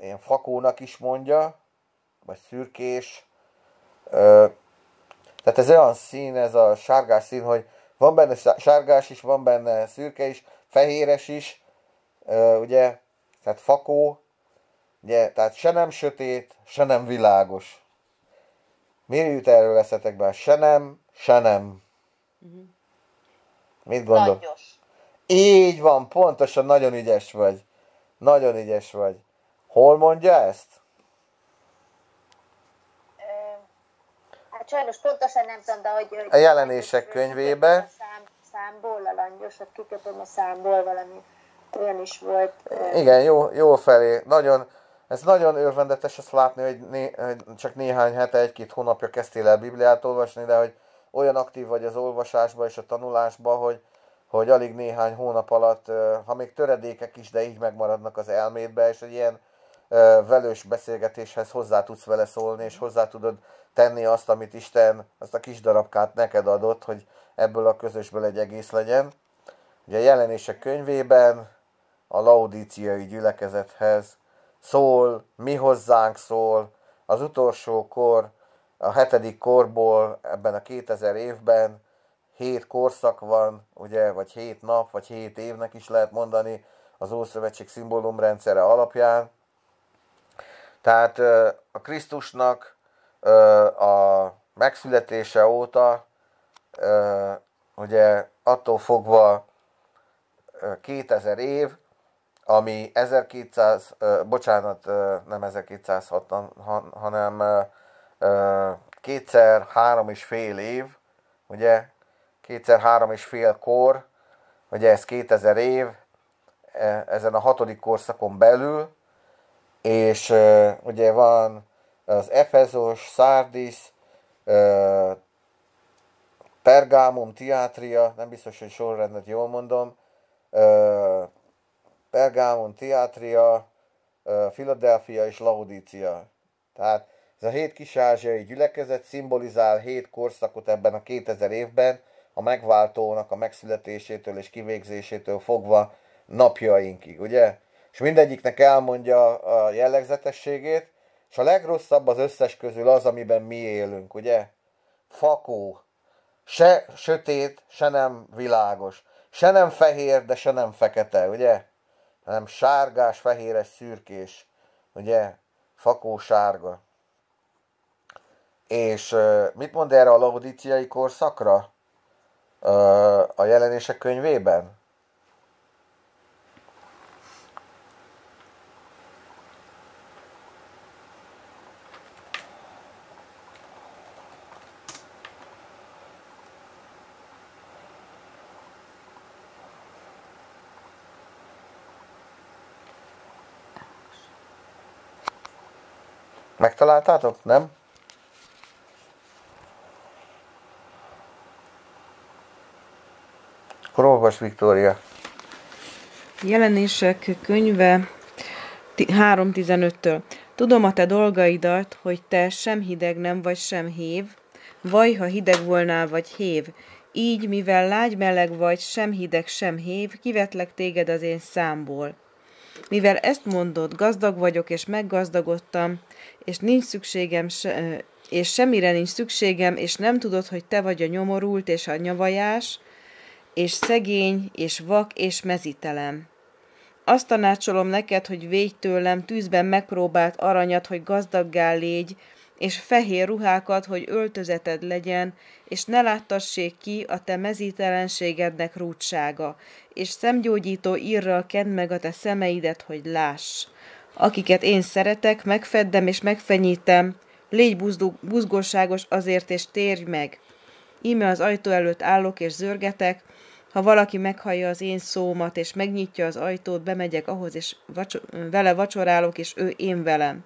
ilyen fakónak is mondja, vagy szürkés, Ö, tehát ez olyan szín, ez a sárgás szín, hogy van benne sárgás is, van benne szürke is, fehéres is, ö, ugye, tehát fakó, ugye, tehát se nem sötét, se nem világos. Miért jut erről eszetekbe? Se nem, se nem. Mhm. Mit gondol? Langyos. Így van, pontosan, nagyon ügyes vagy. Nagyon ügyes vagy. Hol mondja ezt? sajnos pontosan nem tudom, de hogy... A jelenések könyvébe. A szám, számból, a ott hát kikötöm a számból valami olyan is volt. Igen, jó, jó felé. Nagyon, ez nagyon örvendetes azt látni, hogy, né, hogy csak néhány hete, egy-két hónapja kezdtél el Bibliát olvasni, de hogy olyan aktív vagy az olvasásban és a tanulásban, hogy, hogy alig néhány hónap alatt, ha még töredékek is, de így megmaradnak az elmédbe, és hogy ilyen velős beszélgetéshez hozzá tudsz vele szólni, és hozzá tudod tenni azt, amit Isten, azt a kis darabkát neked adott, hogy ebből a közösből egy egész legyen. Ugye a jelenések könyvében a laudíciai gyülekezethez szól, mi hozzánk szól, az utolsó kor, a hetedik korból ebben a 2000 évben hét korszak van, ugye, vagy hét nap, vagy hét évnek is lehet mondani az Ószövetség szimbólumrendszere alapján, tehát a Krisztusnak a megszületése óta, ugye attól fogva 2000 év, ami 1200, bocsánat, nem 1260, hanem kétszer három és fél év, ugye, kétszer három és fél kor, ugye ez 2000 év, e, ezen a hatodik korszakon belül, és ugye van az Efezos, Szárdis, Pergámum, Tiátria, nem biztos, hogy sorrendet jól mondom, Pergámum, Tiátria, Philadelphia és Laodícia. Tehát ez a hét ázsiai gyülekezet szimbolizál hét korszakot ebben a 2000 évben, a megváltónak a megszületésétől és kivégzésétől fogva napjainkig, ugye? és mindegyiknek elmondja a jellegzetességét, és a legrosszabb az összes közül az, amiben mi élünk, ugye? Fakó. Se sötét, se nem világos. Se nem fehér, de se nem fekete, ugye? Hanem sárgás, fehéres, szürkés, ugye? Fakó sárga. És mit mond erre a laudíciai korszakra? A jelenések könyvében? Megtaláltátok? Nem? Akkor olvas, Viktória. Jelenések könyve 3.15-től. Tudom a te dolgaidat, hogy te sem hideg nem vagy sem hív, vagy ha hideg volnál vagy hív. Így, mivel lágy meleg vagy, sem hideg, sem hív, kivetlek téged az én számból. Mivel ezt mondod, gazdag vagyok és meggazdagodtam, és nincs szükségem se, és semmire nincs szükségem, és nem tudod, hogy te vagy a nyomorult és a nyavajás, és szegény, és vak, és mezítelem. Azt tanácsolom neked, hogy védj tőlem tűzben megpróbált aranyat, hogy gazdaggá légy, és fehér ruhákat, hogy öltözeted legyen, és ne láttassék ki a te mezítelenségednek rútsága, és szemgyógyító írral kend meg a te szemeidet, hogy láss. Akiket én szeretek, megfeddem és megfenyítem, légy buzgóságos azért, és térj meg. Íme az ajtó előtt állok és zörgetek, ha valaki meghallja az én szómat, és megnyitja az ajtót, bemegyek ahhoz, és vacso- vele vacsorálok, és ő én velem.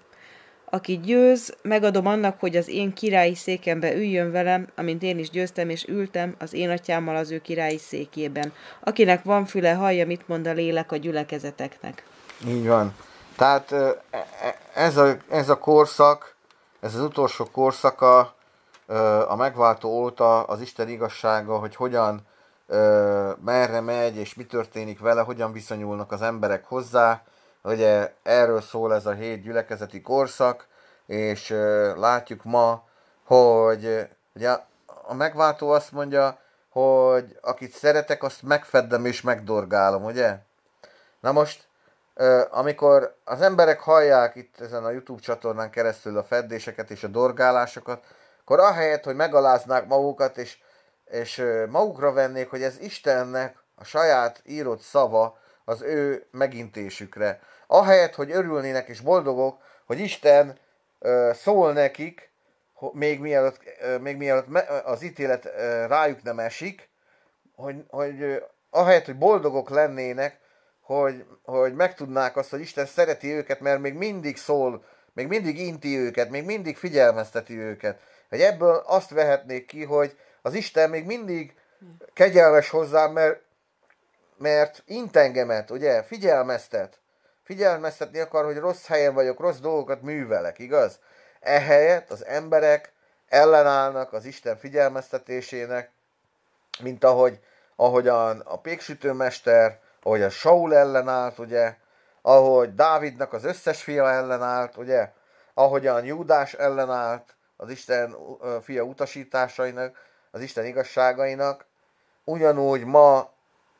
Aki győz, megadom annak, hogy az én királyi székembe üljön velem, amint én is győztem és ültem az én atyámmal az ő királyi székében. Akinek van füle, hallja, mit mond a lélek a gyülekezeteknek. Így van. Tehát e, e, ez a, ez a korszak, ez az utolsó korszaka a megváltó óta az Isten igazsága, hogy hogyan, merre megy és mi történik vele, hogyan viszonyulnak az emberek hozzá, Ugye erről szól ez a hét gyülekezeti korszak, és látjuk ma, hogy ugye a megváltó azt mondja, hogy akit szeretek, azt megfeddem és megdorgálom, ugye? Na most, amikor az emberek hallják itt ezen a YouTube csatornán keresztül a feddéseket és a dorgálásokat, akkor ahelyett, hogy megaláznák magukat, és, és magukra vennék, hogy ez Istennek a saját írott szava, az ő megintésükre. Ahelyett, hogy örülnének és boldogok, hogy Isten szól nekik, még mielőtt, még mielőtt az ítélet rájuk nem esik, hogy, hogy ahelyett, hogy boldogok lennének, hogy, hogy megtudnák azt, hogy Isten szereti őket, mert még mindig szól, még mindig inti őket, még mindig figyelmezteti őket. Hogy ebből azt vehetnék ki, hogy az Isten még mindig kegyelmes hozzám, mert mert intengemet, ugye, figyelmeztet. Figyelmeztetni akar, hogy rossz helyen vagyok, rossz dolgokat művelek, igaz? Ehelyett az emberek ellenállnak az Isten figyelmeztetésének, mint ahogy, ahogyan a péksütőmester, ahogy a Saul ellenállt, ugye, ahogy Dávidnak az összes fia ellenállt, ugye, ahogyan Júdás ellenállt az Isten fia utasításainak, az Isten igazságainak, ugyanúgy ma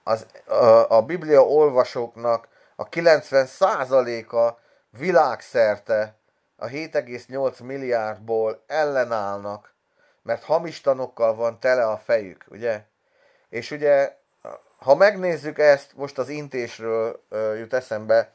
az, a, a Biblia olvasóknak a 90%-a világszerte a 7,8 milliárdból ellenállnak, mert hamis tanokkal van tele a fejük, ugye? És ugye, ha megnézzük ezt, most az intésről jut eszembe,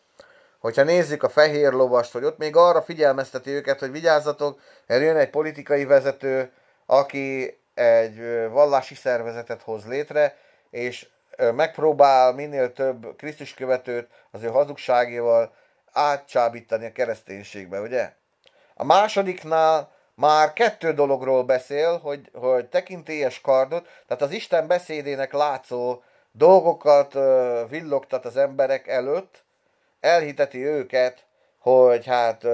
hogyha nézzük a fehér lovast, hogy ott még arra figyelmezteti őket, hogy vigyázzatok, mert jön egy politikai vezető, aki egy vallási szervezetet hoz létre, és megpróbál minél több Krisztus követőt az ő hazugságéval átcsábítani a kereszténységbe, ugye? A másodiknál már kettő dologról beszél, hogy, hogy tekintélyes kardot, tehát az Isten beszédének látszó dolgokat villogtat az emberek előtt, elhiteti őket, hogy hát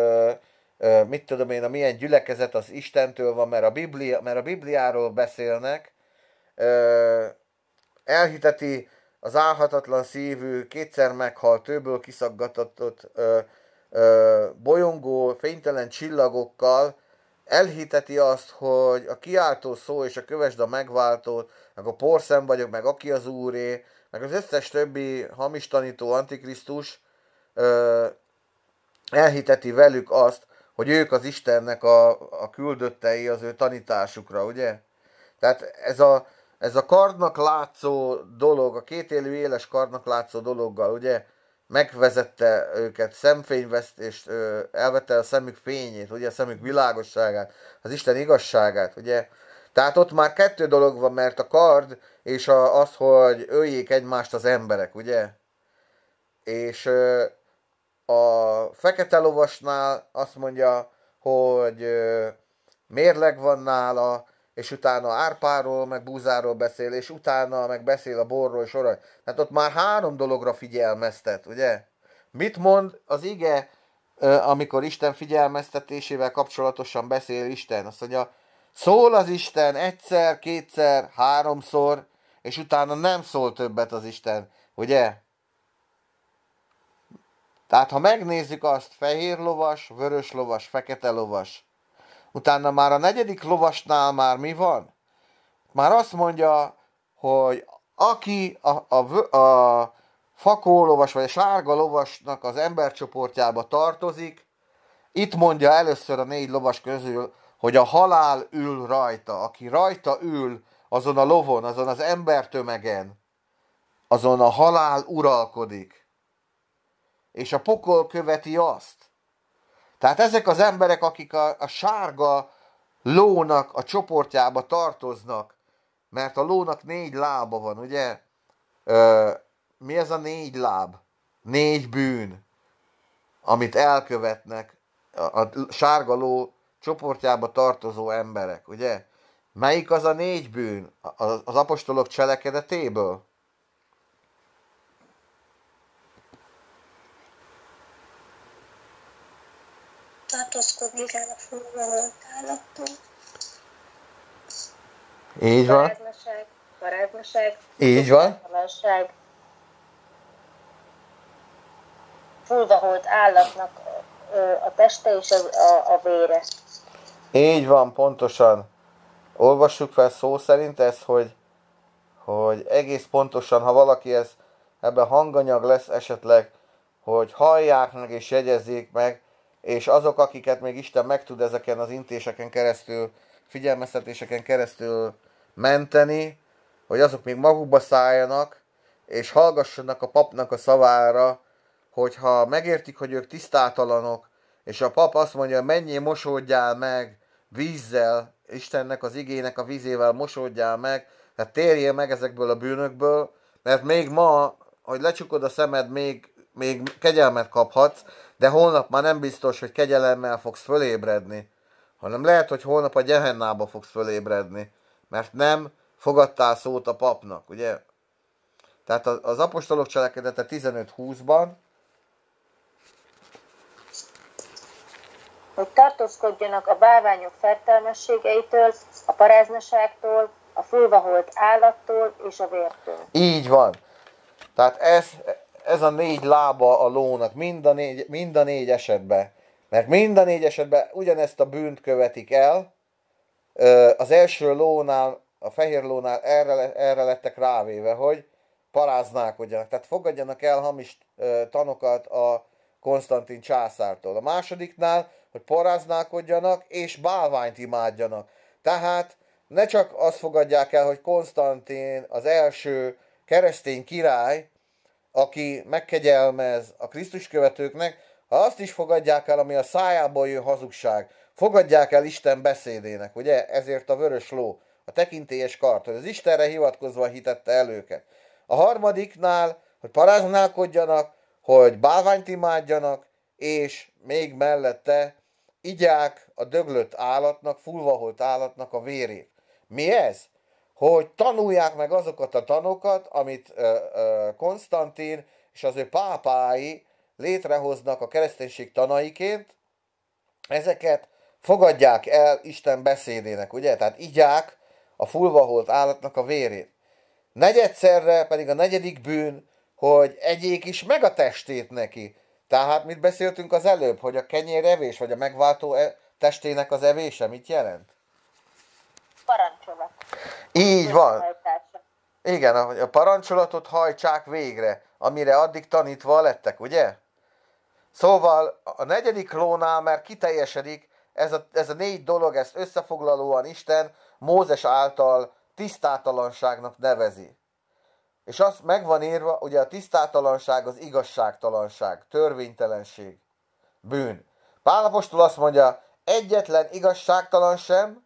mit tudom én, a milyen gyülekezet az Istentől van, mert a, Biblia, mert a Bibliáról beszélnek, elhiteti az álhatatlan szívű, kétszer meghalt, többől kiszaggatott ö, ö, bolyongó, fénytelen csillagokkal, elhiteti azt, hogy a kiáltó szó és a kövesd a megváltót, meg a porszem vagyok, meg aki az úré, meg az összes többi hamis tanító antikrisztus ö, elhiteti velük azt, hogy ők az Istennek a, a küldöttei az ő tanításukra, ugye? Tehát ez a, ez a kardnak látszó dolog, a kétélű éles kardnak látszó dologgal, ugye, megvezette őket szemfényvesztést, elvette a szemük fényét, ugye a szemük világosságát, az Isten igazságát, ugye. Tehát ott már kettő dolog van, mert a kard és a, az, hogy öljék egymást az emberek, ugye. És a fekete lovasnál azt mondja, hogy mérleg van nála, és utána árpáról, meg búzáról beszél, és utána meg beszél a borról és oraj. Tehát ott már három dologra figyelmeztet, ugye? Mit mond az ige, amikor Isten figyelmeztetésével kapcsolatosan beszél Isten? Azt mondja, szól az Isten egyszer, kétszer, háromszor, és utána nem szól többet az Isten, ugye? Tehát ha megnézzük azt, fehér lovas, vörös lovas, fekete lovas, Utána már a negyedik lovasnál már mi van? Már azt mondja, hogy aki a, a, a fakólovas vagy a sárga lovasnak az embercsoportjába tartozik, itt mondja először a négy lovas közül, hogy a halál ül rajta. Aki rajta ül azon a lovon, azon az embertömegen, azon a halál uralkodik. És a pokol követi azt. Tehát ezek az emberek, akik a, a sárga lónak a csoportjába tartoznak, mert a lónak négy lába van, ugye? Ö, mi ez a négy láb? Négy bűn, amit elkövetnek a, a sárga ló csoportjába tartozó emberek, ugye? Melyik az a négy bűn az apostolok cselekedetéből? tartózkodni kell a foglalkállattól. Így van. Így van. Parázmaság. Fulvaholt állatnak a teste és a, a, a vére. Így van, pontosan. Olvassuk fel szó szerint ezt, hogy, hogy egész pontosan, ha valaki ez, ebben hanganyag lesz esetleg, hogy hallják meg és jegyezzék meg, és azok, akiket még Isten meg tud ezeken az intéseken keresztül, figyelmeztetéseken keresztül menteni, hogy azok még magukba szálljanak, és hallgassanak a papnak a szavára, hogyha megértik, hogy ők tisztátalanok, és a pap azt mondja, mennyi mosódjál meg vízzel, Istennek az igének a vízével mosódjál meg, tehát térjél meg ezekből a bűnökből, mert még ma, hogy lecsukod a szemed, még, még kegyelmet kaphatsz, de holnap már nem biztos, hogy kegyelemmel fogsz fölébredni, hanem lehet, hogy holnap a gyehennába fogsz fölébredni, mert nem fogadtál szót a papnak, ugye? Tehát az apostolok cselekedete 15-20-ban, hogy tartózkodjanak a bálványok fertelmességeitől, a paráznaságtól, a fülvaholt állattól és a vértől. Így van. Tehát ez, ez a négy lába a lónak mind a négy, mind a négy esetben. Mert mind a négy esetben ugyanezt a bűnt követik el. Az első lónál, a fehér lónál erre, erre lettek rávéve, hogy paráználkodjanak. Tehát fogadjanak el hamis tanokat a Konstantin császártól. A másodiknál, hogy paráználkodjanak és bálványt imádjanak. Tehát ne csak azt fogadják el, hogy Konstantin az első keresztény király, aki megkegyelmez a Krisztus követőknek, ha azt is fogadják el, ami a szájából jön hazugság, fogadják el Isten beszédének, ugye? Ezért a vörös ló, a tekintélyes kart, hogy az Istenre hivatkozva hitette el őket. A harmadiknál, hogy paráználkodjanak, hogy bálványt imádjanak, és még mellette igyák a döglött állatnak, fulvaholt állatnak a vérét. Mi ez? hogy tanulják meg azokat a tanokat, amit Konstantin és az ő pápái létrehoznak a kereszténység tanaiként, ezeket fogadják el Isten beszédének, ugye? Tehát igyák a fulvaholt állatnak a vérét. Negyedszerre pedig a negyedik bűn, hogy egyék is meg a testét neki. Tehát, mit beszéltünk az előbb, hogy a kenyér evés, vagy a megváltó e- testének az evése mit jelent? Parancsolat. Így van. Igen, a parancsolatot hajtsák végre, amire addig tanítva lettek, ugye? Szóval a negyedik lónál már kiteljesedik ez a, ez a négy dolog, ezt összefoglalóan Isten Mózes által tisztátalanságnak nevezi. És azt megvan írva, ugye a tisztátalanság az igazságtalanság, törvénytelenség, bűn. Pálapostól azt mondja, egyetlen igazságtalan sem,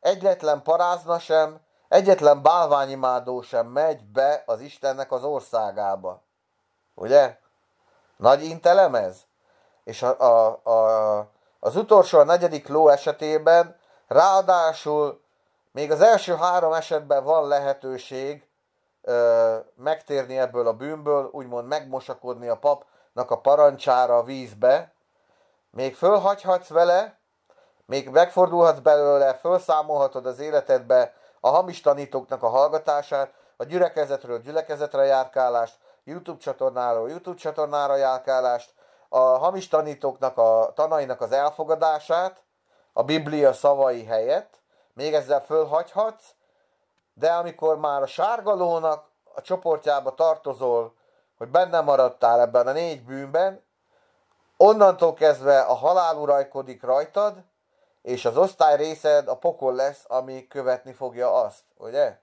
egyetlen parázna sem, egyetlen bálványimádó sem megy be az Istennek az országába. Ugye? Nagy intelem ez? És a, a, a, az utolsó, a negyedik ló esetében ráadásul még az első három esetben van lehetőség ö, megtérni ebből a bűnből, úgymond megmosakodni a papnak a parancsára a vízbe, még fölhagyhatsz vele, még megfordulhatsz belőle, felszámolhatod az életedbe a hamis tanítóknak a hallgatását, a gyülekezetről gyülekezetre járkálást, YouTube csatornáról YouTube csatornára járkálást, a hamis tanítóknak, a tanainak az elfogadását, a Biblia szavai helyett, még ezzel fölhagyhatsz, de amikor már a sárgalónak a csoportjába tartozol, hogy benne maradtál ebben a négy bűnben, onnantól kezdve a halál uralkodik rajtad, és az osztály részed a pokol lesz, ami követni fogja azt, ugye?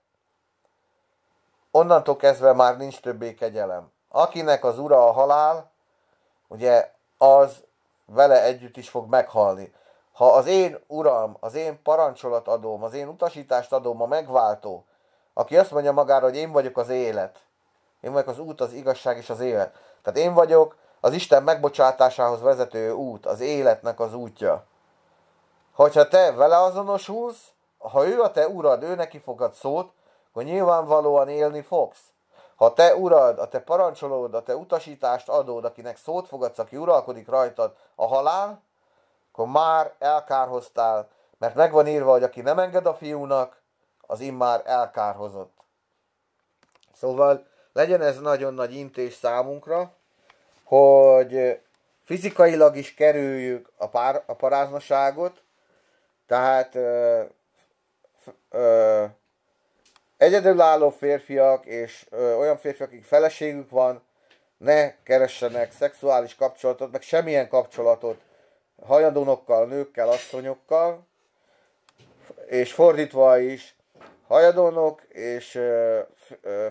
Onnantól kezdve már nincs többé kegyelem. Akinek az ura a halál, ugye az vele együtt is fog meghalni. Ha az én uram, az én parancsolat adom, az én utasítást adóm, a megváltó, aki azt mondja magára, hogy én vagyok az élet, én vagyok az út, az igazság és az élet. Tehát én vagyok az Isten megbocsátásához vezető út, az életnek az útja. Hogyha te vele azonosulsz, ha ő a te urad, ő neki fogad szót, akkor nyilvánvalóan élni fogsz. Ha te urad, a te parancsolód, a te utasítást adód, akinek szót fogadsz, aki uralkodik rajtad a halál, akkor már elkárhoztál, mert megvan írva, hogy aki nem enged a fiúnak, az immár elkárhozott. Szóval legyen ez nagyon nagy intés számunkra, hogy fizikailag is kerüljük a, pár, a paráznaságot, tehát ö, ö, egyedülálló férfiak és ö, olyan férfiak, akik feleségük van, ne keressenek szexuális kapcsolatot, meg semmilyen kapcsolatot hajadonokkal, nőkkel, asszonyokkal, és fordítva is, hajadonok és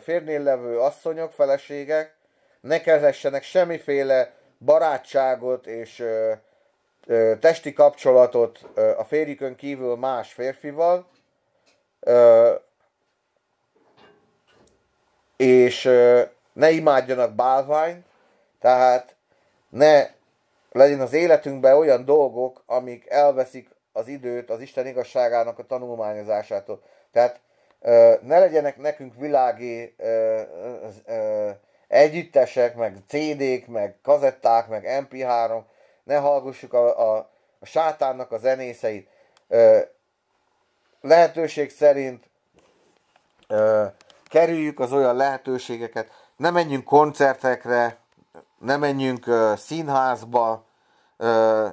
férnél levő asszonyok, feleségek ne keressenek semmiféle barátságot és testi kapcsolatot a férjükön kívül más férfival, és ne imádjanak bálványt, tehát ne legyen az életünkben olyan dolgok, amik elveszik az időt az Isten igazságának a tanulmányozásától. Tehát ne legyenek nekünk világi együttesek, meg CD-k, meg kazetták, meg MP3, ne hallgassuk a, a, a sátánnak a zenészeit. Ö, lehetőség szerint ö, kerüljük az olyan lehetőségeket, ne menjünk koncertekre, ne menjünk ö, színházba, ö,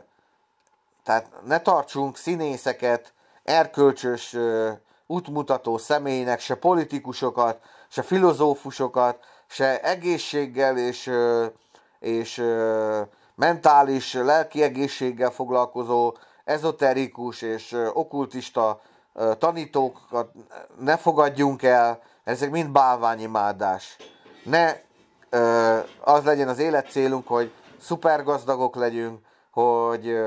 tehát ne tartsunk színészeket, erkölcsös ö, útmutató személynek, se politikusokat, se filozófusokat, se egészséggel és, és mentális, lelki egészséggel foglalkozó, ezoterikus és okultista tanítókat ne fogadjunk el, ezek mind bálványimádás. Ne az legyen az élet célunk, hogy szupergazdagok legyünk, hogy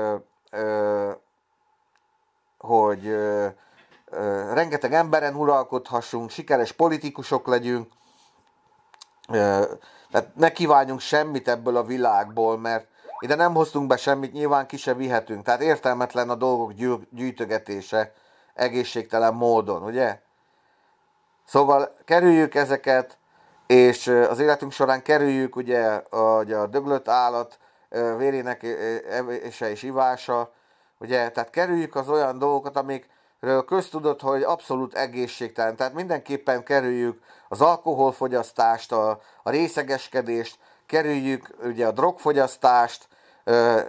hogy rengeteg emberen uralkodhassunk, sikeres politikusok legyünk, tehát ne kívánjunk semmit ebből a világból, mert ide nem hoztunk be semmit, nyilván ki se vihetünk, tehát értelmetlen a dolgok gyűjtögetése egészségtelen módon, ugye? Szóval kerüljük ezeket, és az életünk során kerüljük ugye a a döglött állat vérének evése és ivása, ugye, tehát kerüljük az olyan dolgokat, amikről köztudott, hogy abszolút egészségtelen, tehát mindenképpen kerüljük az alkoholfogyasztást, a, a részegeskedést, kerüljük ugye a drogfogyasztást,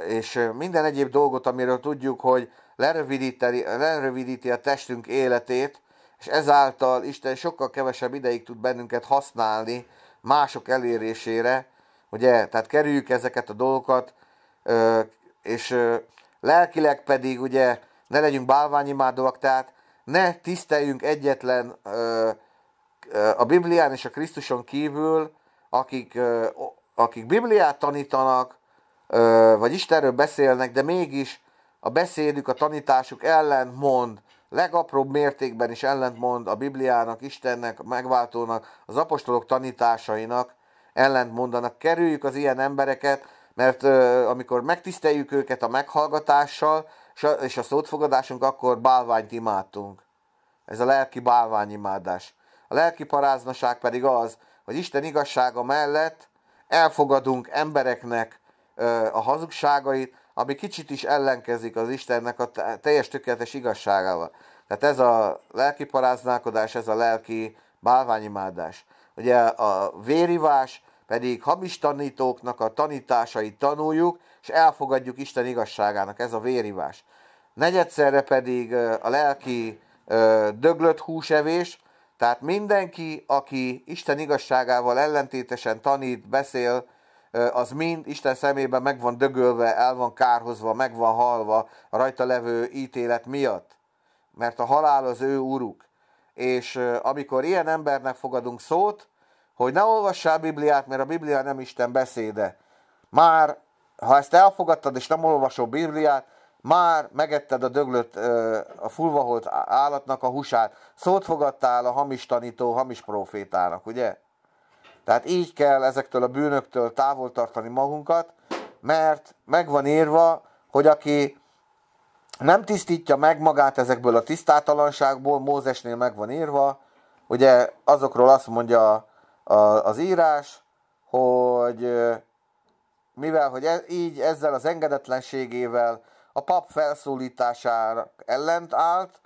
és minden egyéb dolgot, amiről tudjuk, hogy lerövidíti, lerövidíti a testünk életét, és ezáltal Isten sokkal kevesebb ideig tud bennünket használni mások elérésére, ugye, tehát kerüljük ezeket a dolgokat, és lelkileg pedig ugye ne legyünk bálványimádóak, tehát ne tiszteljünk egyetlen a Biblián és a Krisztuson kívül, akik akik Bibliát tanítanak, vagy Istenről beszélnek, de mégis a beszédük, a tanításuk ellentmond, legapróbb mértékben is ellentmond a Bibliának, Istennek, megváltónak, az apostolok tanításainak, ellentmondanak. Kerüljük az ilyen embereket, mert amikor megtiszteljük őket a meghallgatással, és a szótfogadásunk, akkor bálványt imádtunk. Ez a lelki bálványimádás. A lelki paráznaság pedig az, hogy Isten igazsága mellett elfogadunk embereknek a hazugságait, ami kicsit is ellenkezik az Istennek a teljes tökéletes igazságával. Tehát ez a lelki paráználkodás, ez a lelki bálványimádás. Ugye a vérivás pedig hamis tanítóknak a tanításait tanuljuk, és elfogadjuk Isten igazságának, ez a vérivás. Negyedszerre pedig a lelki döglött húsevés, tehát mindenki, aki Isten igazságával ellentétesen tanít, beszél, az mind Isten szemében meg van dögölve, el van kárhozva, meg van halva a rajta levő ítélet miatt. Mert a halál az ő uruk. És amikor ilyen embernek fogadunk szót, hogy ne olvassál Bibliát, mert a Biblia nem Isten beszéde. Már, ha ezt elfogadtad és nem olvasol Bibliát, már megetted a döglött a fulvaholt állatnak a húsát, szót fogadtál a hamis tanító, hamis profétának, ugye? Tehát így kell ezektől a bűnöktől távol tartani magunkat, mert megvan írva, hogy aki nem tisztítja meg magát ezekből a tisztátalanságból, Mózesnél megvan írva, ugye azokról azt mondja az írás, hogy mivel hogy e, így ezzel az engedetlenségével a pap felszólítására ellent állt,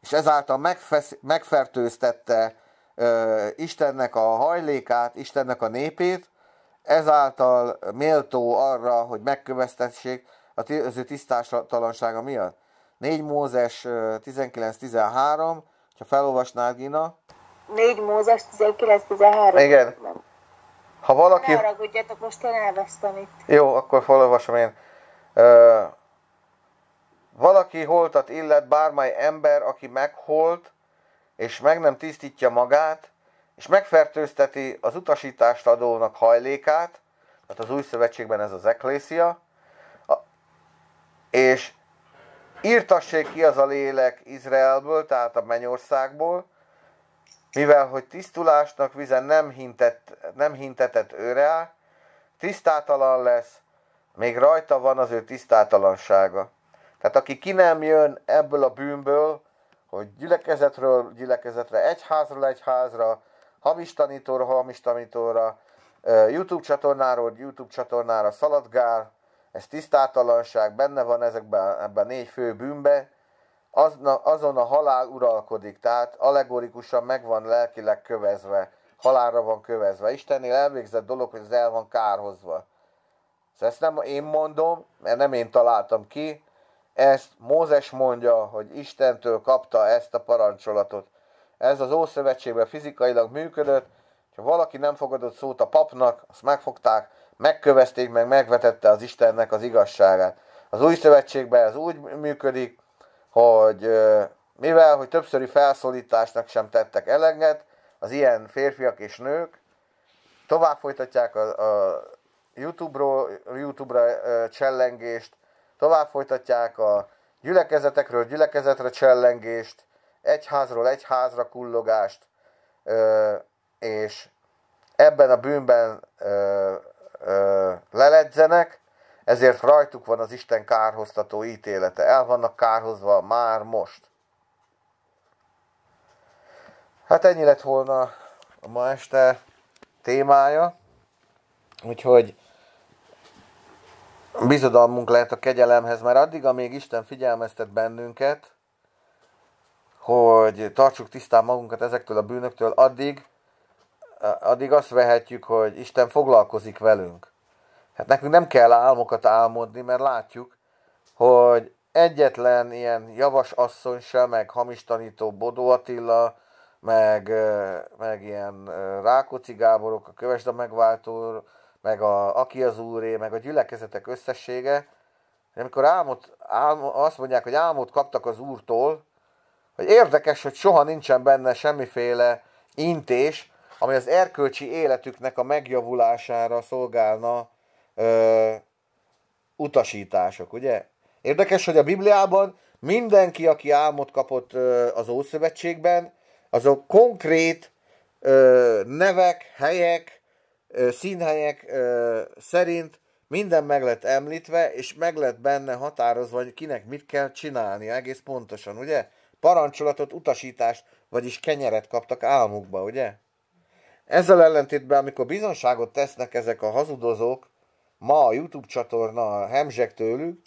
és ezáltal megfesz, megfertőztette ö, Istennek a hajlékát, Istennek a népét, ezáltal méltó arra, hogy megkövesztessék az ő tisztástalansága miatt. 4 Mózes 19.13, ha felolvasnád, Gina. 4 Mózes 19.13. Igen. Ha valaki... Ne most én elvesztem itt. Jó, akkor felolvasom én. Valaki holtat illet bármely ember, aki megholt, és meg nem tisztítja magát, és megfertőzteti az utasítást adónak hajlékát, tehát az új szövetségben ez az eklészia, és írtassék ki az a lélek Izraelből, tehát a mennyországból, mivel hogy tisztulásnak vize nem, hintett, nem hintetett őre, tisztátalan lesz, még rajta van az ő tisztátalansága. Tehát aki ki nem jön ebből a bűnből, hogy gyülekezetről gyülekezetre, egyházról egyházra, hamis tanítóra, hamis tanítóra, YouTube csatornáról YouTube csatornára szaladgál, ez tisztátalanság, benne van ezekben ebben négy fő bűnbe, az, azon a halál uralkodik, tehát allegorikusan meg van lelkileg kövezve, halálra van kövezve. Istennél elvégzett dolog, hogy ez el van kárhozva. Szóval ezt nem én mondom, mert nem én találtam ki, ezt Mózes mondja, hogy Istentől kapta ezt a parancsolatot. Ez az Ószövetségben fizikailag működött, ha valaki nem fogadott szót a papnak, azt megfogták, megkövezték, meg megvetette az Istennek az igazságát. Az új szövetségben ez úgy működik, hogy mivel, hogy többszöri felszólításnak sem tettek eleget, az ilyen férfiak és nők tovább folytatják a, a YouTube-ra YouTube csellengést, Tovább folytatják a gyülekezetekről gyülekezetre csellengést, egyházról egyházra kullogást, és ebben a bűnben leledzenek, ezért rajtuk van az Isten kárhoztató ítélete. El vannak kárhozva már most. Hát ennyi lett volna a ma este témája. Úgyhogy bizodalmunk lehet a kegyelemhez, mert addig, amíg Isten figyelmeztet bennünket, hogy tartsuk tisztán magunkat ezektől a bűnöktől, addig, addig azt vehetjük, hogy Isten foglalkozik velünk. Hát nekünk nem kell álmokat álmodni, mert látjuk, hogy egyetlen ilyen javas asszony sem, meg hamis tanító Bodó Attila, meg, meg ilyen Rákóczi Gáborok, a a megváltóról, meg a Aki az Úré, meg a gyülekezetek összessége, amikor álmot, álmo, azt mondják, hogy álmot kaptak az Úrtól, hogy érdekes, hogy soha nincsen benne semmiféle intés, ami az erkölcsi életüknek a megjavulására szolgálna ö, utasítások, ugye? Érdekes, hogy a Bibliában mindenki, aki álmot kapott ö, az Ószövetségben, azok konkrét ö, nevek, helyek, színhelyek szerint minden meg lett említve, és meg lett benne határozva, hogy kinek mit kell csinálni, egész pontosan, ugye? Parancsolatot, utasítást, vagyis kenyeret kaptak álmukba, ugye? Ezzel ellentétben, amikor bizonságot tesznek ezek a hazudozók, ma a YouTube csatorna hemzseg tőlük,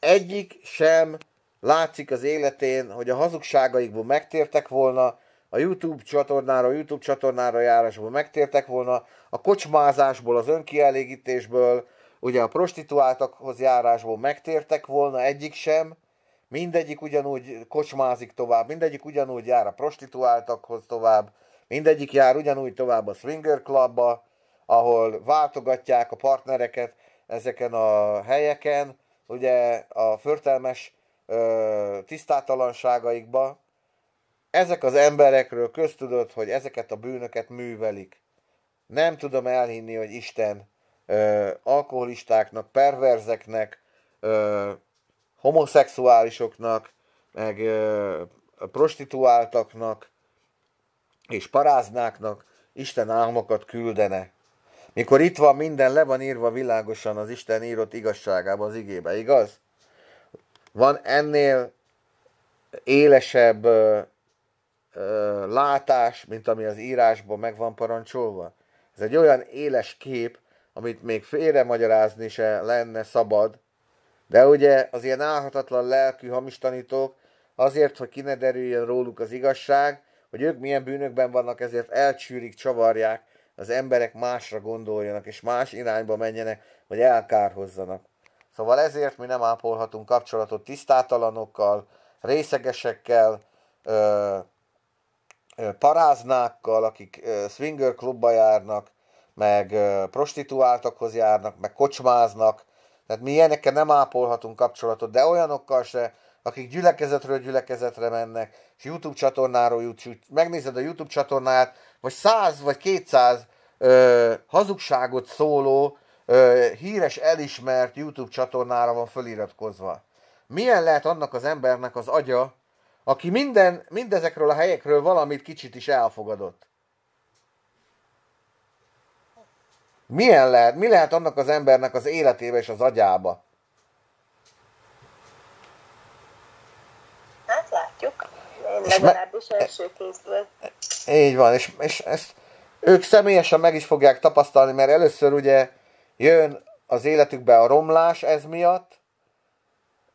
egyik sem látszik az életén, hogy a hazugságaikból megtértek volna, a YouTube csatornára, a YouTube csatornára járásból megtértek volna, a kocsmázásból, az önkielégítésből, ugye a prostituáltakhoz járásból megtértek volna, egyik sem, mindegyik ugyanúgy kocsmázik tovább, mindegyik ugyanúgy jár a prostituáltakhoz tovább, mindegyik jár ugyanúgy tovább a swinger clubba, ahol váltogatják a partnereket ezeken a helyeken, ugye a förtelmes ö, tisztátalanságaikba, ezek az emberekről köztudott, hogy ezeket a bűnöket művelik. Nem tudom elhinni, hogy Isten ö, alkoholistáknak, perverzeknek, ö, homoszexuálisoknak, meg ö, prostituáltaknak és paráznáknak Isten álmokat küldene. Mikor itt van, minden le van írva világosan az Isten írott igazságába, az igébe, igaz? Van ennél élesebb ö, látás, mint ami az írásban meg van parancsolva. Ez egy olyan éles kép, amit még félre magyarázni se lenne szabad, de ugye az ilyen álhatatlan lelkű hamis tanítók azért, hogy ki ne derüljön róluk az igazság, hogy ők milyen bűnökben vannak, ezért elcsűrik, csavarják, az emberek másra gondoljanak, és más irányba menjenek, vagy elkárhozzanak. Szóval ezért mi nem ápolhatunk kapcsolatot tisztátalanokkal, részegesekkel, ö- paráznákkal, akik swinger klubba járnak, meg prostituáltakhoz járnak, meg kocsmáznak. Tehát mi ilyenekkel nem ápolhatunk kapcsolatot, de olyanokkal se, akik gyülekezetről gyülekezetre mennek, és YouTube csatornáról YouTube, megnézed a YouTube csatornáját, vagy 100 vagy 200 ö, hazugságot szóló, ö, híres, elismert YouTube csatornára van föliratkozva. Milyen lehet annak az embernek az agya, aki minden, mindezekről a helyekről valamit kicsit is elfogadott. Milyen lehet, mi lehet annak az embernek az életébe és az agyába? Hát látjuk. Én legalábbis első kézből. Így van, és, és ezt ők személyesen meg is fogják tapasztalni, mert először ugye jön az életükbe a romlás ez miatt,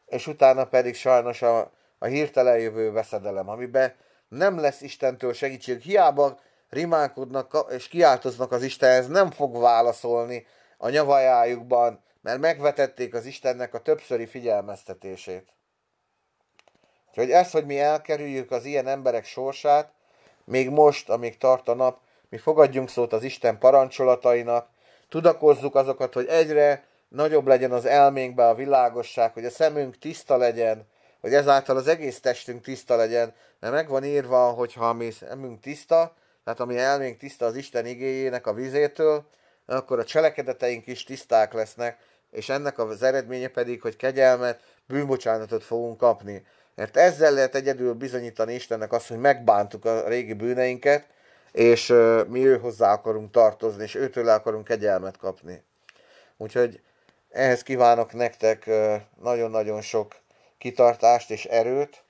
és utána pedig sajnos a, a hirtelen jövő veszedelem, amiben nem lesz Istentől segítség. Hiába rimánkodnak és kiáltoznak az Istenhez, nem fog válaszolni a nyavajájukban, mert megvetették az Istennek a többszöri figyelmeztetését. Úgyhogy ez, hogy mi elkerüljük az ilyen emberek sorsát, még most, amíg tart a nap, mi fogadjunk szót az Isten parancsolatainak, tudakozzuk azokat, hogy egyre nagyobb legyen az elménkbe a világosság, hogy a szemünk tiszta legyen, hogy ezáltal az egész testünk tiszta legyen, mert meg van írva, hogy ha mi szemünk tiszta, tehát ami elménk tiszta az Isten igéjének a vizétől, akkor a cselekedeteink is tiszták lesznek, és ennek az eredménye pedig, hogy kegyelmet, bűnbocsánatot fogunk kapni. Mert ezzel lehet egyedül bizonyítani Istennek azt, hogy megbántuk a régi bűneinket, és mi ő hozzá akarunk tartozni, és őtől akarunk kegyelmet kapni. Úgyhogy ehhez kívánok nektek nagyon-nagyon sok kitartást és erőt,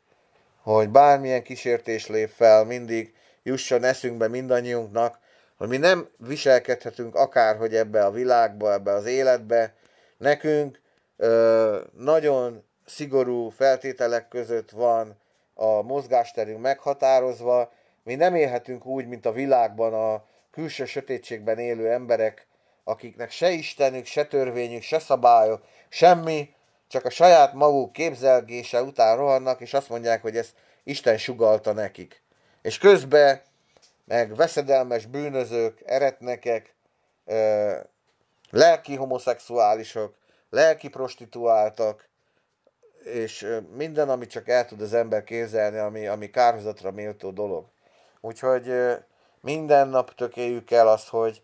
hogy bármilyen kísértés lép fel, mindig jusson eszünkbe mindannyiunknak, hogy mi nem viselkedhetünk akárhogy ebbe a világba, ebbe az életbe. Nekünk ö, nagyon szigorú feltételek között van a mozgásterünk meghatározva. Mi nem élhetünk úgy, mint a világban a külső sötétségben élő emberek, akiknek se istenük, se törvényük, se szabályok, semmi, csak a saját maguk képzelgése után rohannak, és azt mondják, hogy ezt Isten sugalta nekik. És közben meg veszedelmes bűnözők, eretnekek, lelki homoszexuálisok, lelki prostituáltak, és minden, amit csak el tud az ember képzelni, ami, ami kárhozatra méltó dolog. Úgyhogy minden nap tökéljük el azt, hogy,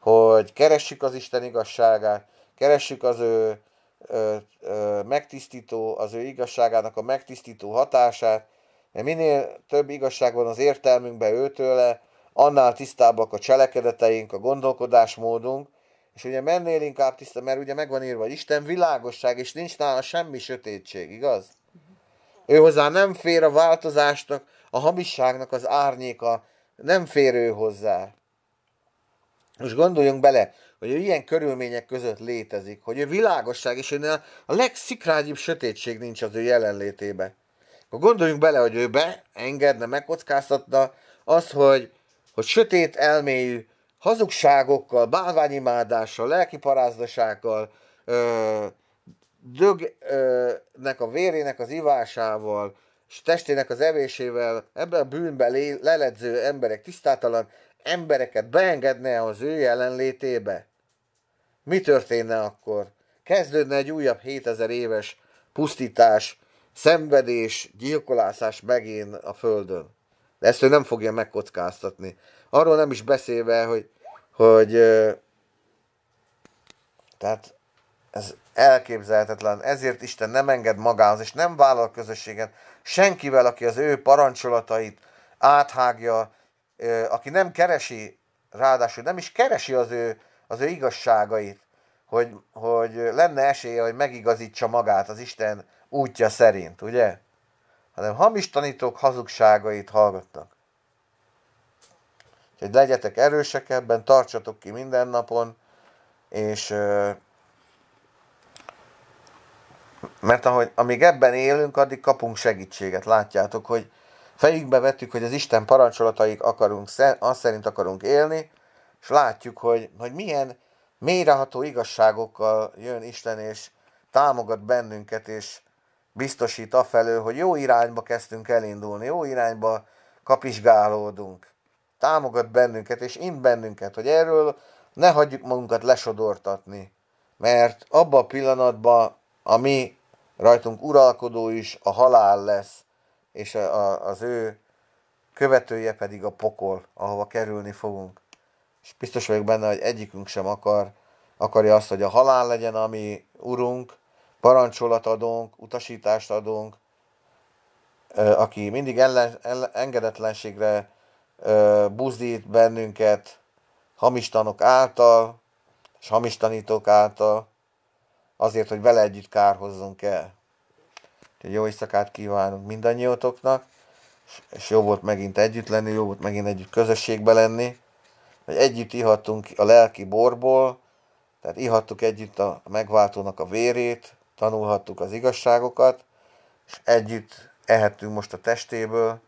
hogy keressük az Isten igazságát, keressük az ő ö, ö, megtisztító, az ő igazságának a megtisztító hatását, mert minél több igazság van az értelmünkben őtőle, annál tisztábbak a cselekedeteink, a gondolkodásmódunk, és ugye mennél inkább tiszta, mert ugye megvan írva, Isten világosság, és nincs nála semmi sötétség, igaz? Mhm. Ő hozzá nem fér a változásnak, a hamisságnak az árnyéka, nem fér ő hozzá. Most gondoljunk bele, hogy ő ilyen körülmények között létezik, hogy ő világosság, és ő a legszikrágyibb sötétség nincs az ő jelenlétébe. Akkor gondoljunk bele, hogy ő beengedne, megkockáztatna az, hogy, hogy sötét elmélyű hazugságokkal, bálványimádással, lelkiparázdasággal, ö, dögnek a vérének az ivásával, és testének az evésével, ebben a bűnben lé, leledző emberek, tisztátalan embereket beengedne az ő jelenlétébe? Mi történne akkor? Kezdődne egy újabb 7000 éves pusztítás, szenvedés, gyilkolászás megén a Földön. De ezt ő nem fogja megkockáztatni. Arról nem is beszélve, hogy, hogy tehát ez elképzelhetetlen. Ezért Isten nem enged magához, és nem vállal közösséget senkivel, aki az ő parancsolatait áthágja, aki nem keresi, ráadásul nem is keresi az ő, az ő igazságait, hogy, hogy lenne esélye, hogy megigazítsa magát az Isten útja szerint, ugye? Hanem hamis tanítók hazugságait hallgatnak. Úgyhogy legyetek erősek ebben, tartsatok ki minden napon, és mert ahogy, amíg ebben élünk, addig kapunk segítséget. Látjátok, hogy Fejükbe vettük, hogy az Isten parancsolataik akarunk, azt szerint akarunk élni, és látjuk, hogy, hogy milyen mélyreható igazságokkal jön Isten, és támogat bennünket, és biztosít afelől, hogy jó irányba kezdtünk elindulni, jó irányba kapizsgálódunk. Támogat bennünket, és ind bennünket, hogy erről ne hagyjuk magunkat lesodortatni. Mert abba a pillanatban ami rajtunk uralkodó is a halál lesz és a, az ő követője pedig a pokol, ahova kerülni fogunk. És biztos vagyok benne, hogy egyikünk sem akar, akarja azt, hogy a halál legyen, ami urunk, parancsolat adunk, utasítást adunk, aki mindig ellen, ellen, engedetlenségre buzdít bennünket hamis tanok által, és hamis tanítók által, azért, hogy vele együtt kárhozzunk el. Jó éjszakát kívánunk mindannyiótoknak, és jó volt megint együtt lenni, jó volt megint együtt közösségbe lenni, hogy együtt ihattunk a lelki borból, tehát ihattuk együtt a megváltónak a vérét, tanulhattuk az igazságokat, és együtt ehettünk most a testéből,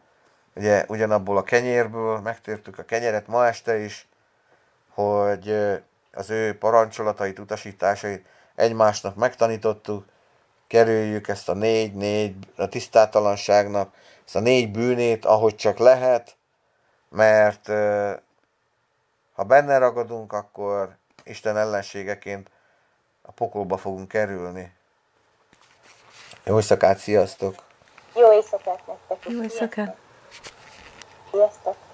ugye ugyanabból a kenyérből, megtértük a kenyeret ma este is, hogy az ő parancsolatait, utasításait egymásnak megtanítottuk, kerüljük ezt a négy, négy, a tisztátalanságnak, ezt a négy bűnét, ahogy csak lehet, mert ha benne ragadunk, akkor Isten ellenségeként a pokolba fogunk kerülni. Jó éjszakát, sziasztok! Jó éjszakát nektek! Jó éjszakát! Sziasztok! sziasztok.